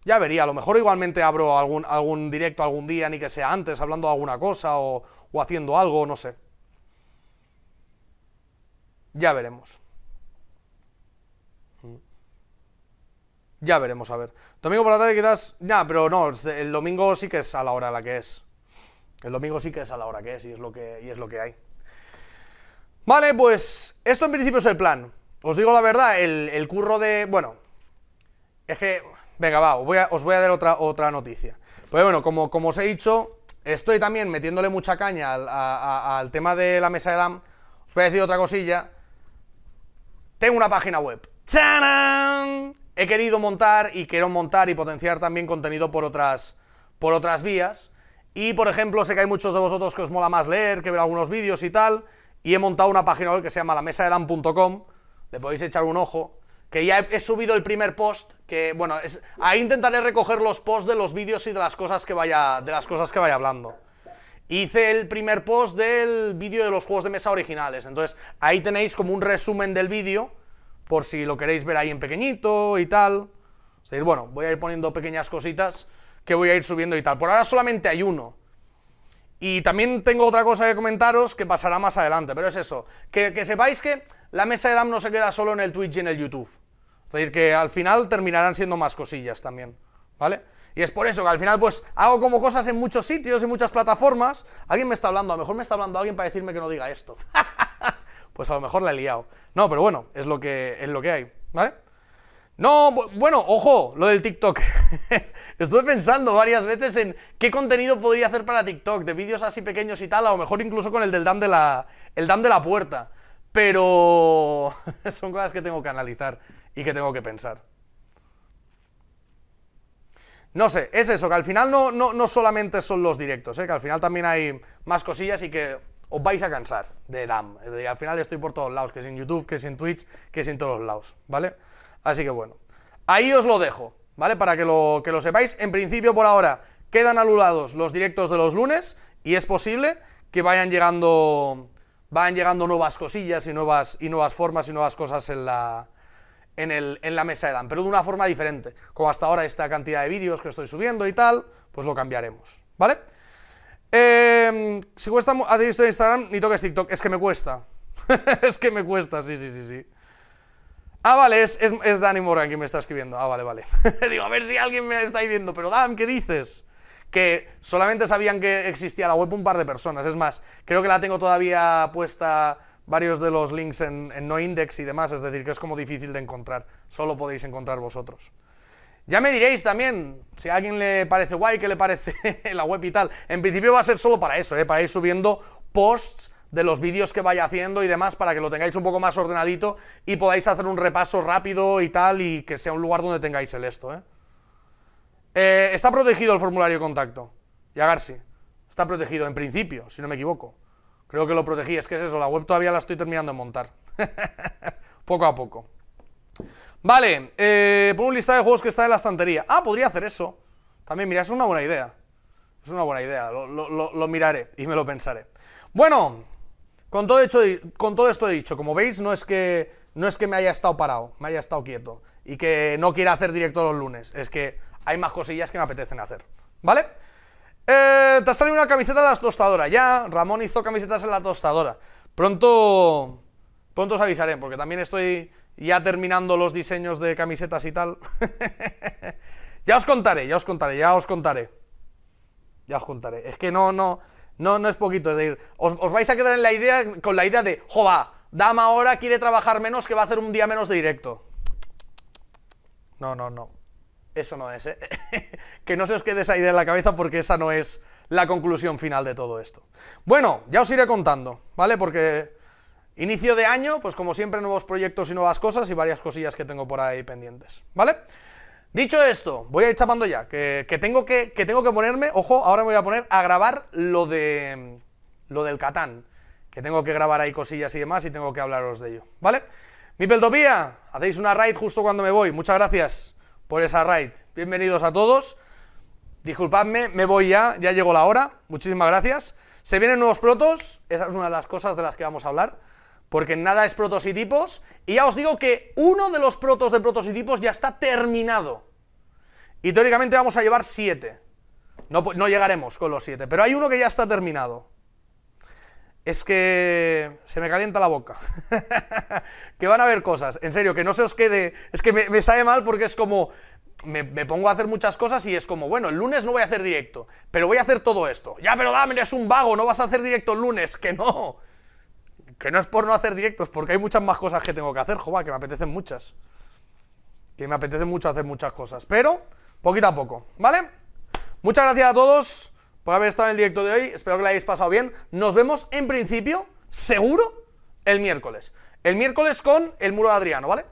ya vería, a lo mejor igualmente abro algún, algún directo algún día, ni que sea antes, hablando de alguna cosa o, haciendo algo, no sé. Ya veremos. Mm. Ya veremos, a ver. Domingo por la tarde quizás... Ya, pero no, el domingo sí que es a la hora a la que es. El domingo sí que es a la hora que es y es lo que, y es lo que hay. Vale, pues esto en principio es el plan. Os digo la verdad, el, curro de... Bueno, es que... Venga, va, os voy a, os voy a dar otra, otra noticia. Pues bueno, como, como os he dicho, estoy también metiéndole mucha caña al, tema de la mesa de DAM. Os voy a decir otra cosilla. Tengo una página web. ¡Charan! He querido montar y quiero montar y potenciar también contenido por otras, por otras vías. Y, por ejemplo, sé que hay muchos de vosotros que os mola más leer, que ver algunos vídeos y tal y he montado una página web que se llama la puntocom le podéis echar un ojo, que ya he, subido el primer post, que bueno, es, ahí intentaré recoger los posts de los vídeos y de las cosas que vaya, de las cosas que vaya hablando. Hice el primer post del vídeo de los juegos de mesa originales, entonces ahí tenéis como un resumen del vídeo, por si lo queréis ver ahí en pequeñito y tal. Es bueno, voy a ir poniendo pequeñas cositas que voy a ir subiendo y tal. Por ahora solamente hay uno, y también tengo otra cosa que comentaros que pasará más adelante, pero es eso. Que, sepáis que la mesa de DAM no se queda solo en el Twitch y en el YouTube. Es decir, que al final terminarán siendo más cosillas también, ¿vale? Y es por eso que al final pues hago como cosas en muchos sitios, en muchas plataformas. Alguien me está hablando, a lo mejor me está hablando alguien para decirme que no diga esto. <laughs> pues a lo mejor la he liado. No, pero bueno, es lo que, es lo que hay, ¿vale? No, bueno, ojo, lo del TikTok. <laughs> Estuve pensando varias veces en qué contenido podría hacer para TikTok, de vídeos así pequeños y tal, o mejor incluso con el del dam de la, el dam de la puerta. Pero <laughs> son cosas que tengo que analizar y que tengo que pensar. No sé, es eso, que al final no, solamente son los directos, ¿eh? que al final también hay más cosillas y que os vais a cansar de DAM. Es decir, al final estoy por todos lados, que es en YouTube, que es en Twitch, que es en todos lados, ¿vale? Así que bueno, ahí os lo dejo, ¿vale? Para que lo, que lo sepáis, en principio por ahora quedan anulados los directos de los lunes y es posible que vayan llegando, vayan llegando nuevas cosillas y nuevas, y nuevas formas y nuevas cosas en la, en, el, en la mesa de Dan, pero de una forma diferente. Como hasta ahora esta cantidad de vídeos que estoy subiendo y tal, pues lo cambiaremos, ¿vale? Eh, si cuesta hacer visto Instagram, ni toques TikTok, es que me cuesta. <laughs> es que me cuesta, sí, sí, sí, sí. Ah, vale, es, es, Dani Morgan quien me está escribiendo. Ah, vale, vale. <laughs> Digo, a ver si alguien me está diciendo, pero Dan, ¿qué dices? Que solamente sabían que existía la web un par de personas. Es más, creo que la tengo todavía puesta varios de los links en, noindex no index y demás, es decir, que es como difícil de encontrar. Solo podéis encontrar vosotros. Ya me diréis también si a alguien le parece guay, qué le parece <laughs> la web y tal. En principio va a ser solo para eso, ¿eh? para ir subiendo posts de los vídeos que vaya haciendo y demás para que lo tengáis un poco más ordenadito y podáis hacer un repaso rápido y tal y que sea un lugar donde tengáis el esto, ¿eh? eh está protegido el formulario de contacto. Yagarsi. Está protegido, en principio, si no me equivoco. Creo que lo protegí, es que es eso, la web todavía la estoy terminando de montar. <laughs> poco a poco. Vale, eh, pon un listado de juegos que está en la estantería. Ah, podría hacer eso. También, mira, es una buena idea. Es una buena idea, lo, lo miraré y me lo pensaré. Bueno, con todo, hecho, con todo esto dicho, como veis, no es, que, no es que me haya estado parado, me haya estado quieto y que no quiera hacer directo los lunes, es que hay más cosillas que me apetecen hacer, ¿vale? Eh, te ha salido una camiseta en la tostadora, ya, Ramón hizo camisetas en la tostadora. Pronto, pronto os avisaré, porque también estoy ya terminando los diseños de camisetas y tal. <laughs> ya os contaré, ya os contaré, ya os contaré. Ya os contaré. Es que no, no, no, no es poquito, es decir, os, vais a quedar en la idea, con la idea de, jova, dama ahora quiere trabajar menos que va a hacer un día menos de directo. No, no, no. Eso no es, ¿eh? <laughs> que no se os quede esa idea en la cabeza porque esa no es la conclusión final de todo esto. Bueno, ya os iré contando, ¿vale? Porque inicio de año, pues como siempre, nuevos proyectos y nuevas cosas y varias cosillas que tengo por ahí pendientes, ¿vale? Dicho esto, voy a ir chapando ya, que, tengo que, tengo que ponerme, ojo, ahora me voy a poner a grabar lo de lo del Catán, que tengo que grabar ahí cosillas y demás y tengo que hablaros de ello, ¿vale? Mi Peltopía, hacéis una raid justo cuando me voy, muchas gracias por esa raid, bienvenidos a todos, disculpadme, me voy ya, ya llegó la hora, muchísimas gracias, se vienen nuevos protos, esa es una de las cosas de las que vamos a hablar, porque nada es prototipos y ya os digo que uno de los protos de prototipos ya está terminado. Y teóricamente vamos a llevar siete. No, llegaremos con los siete, pero hay uno que ya está terminado. Es que se me calienta la boca. <laughs> que van a haber cosas. En serio, que no se os quede... Es que me, sale mal porque es como... Me, me, pongo a hacer muchas cosas y es como, bueno, el lunes no voy a hacer directo, pero voy a hacer todo esto. Ya, pero dame, es un vago, no vas a hacer directo el lunes, que no. Que no es por no hacer directos, porque hay muchas más cosas que tengo que hacer, joder, que me apetecen muchas. Que me apetece mucho hacer muchas cosas, pero poquito a poco, ¿vale? Muchas gracias a todos por haber estado en el directo de hoy, espero que lo hayáis pasado bien. Nos vemos en principio, seguro, el miércoles. El miércoles con el muro de Adriano, ¿vale?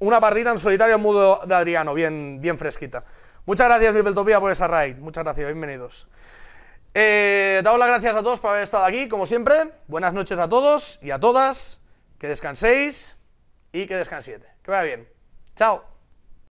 Una partida en solitario en muro de Adriano, bien, bien fresquita. Muchas gracias, Topía, por esa raid. Muchas gracias, bienvenidos. Eh, dado las gracias a todos por haber estado aquí, como siempre. Buenas noches a todos y a todas. Que descanséis y que descansiete. Que vaya bien. Chao.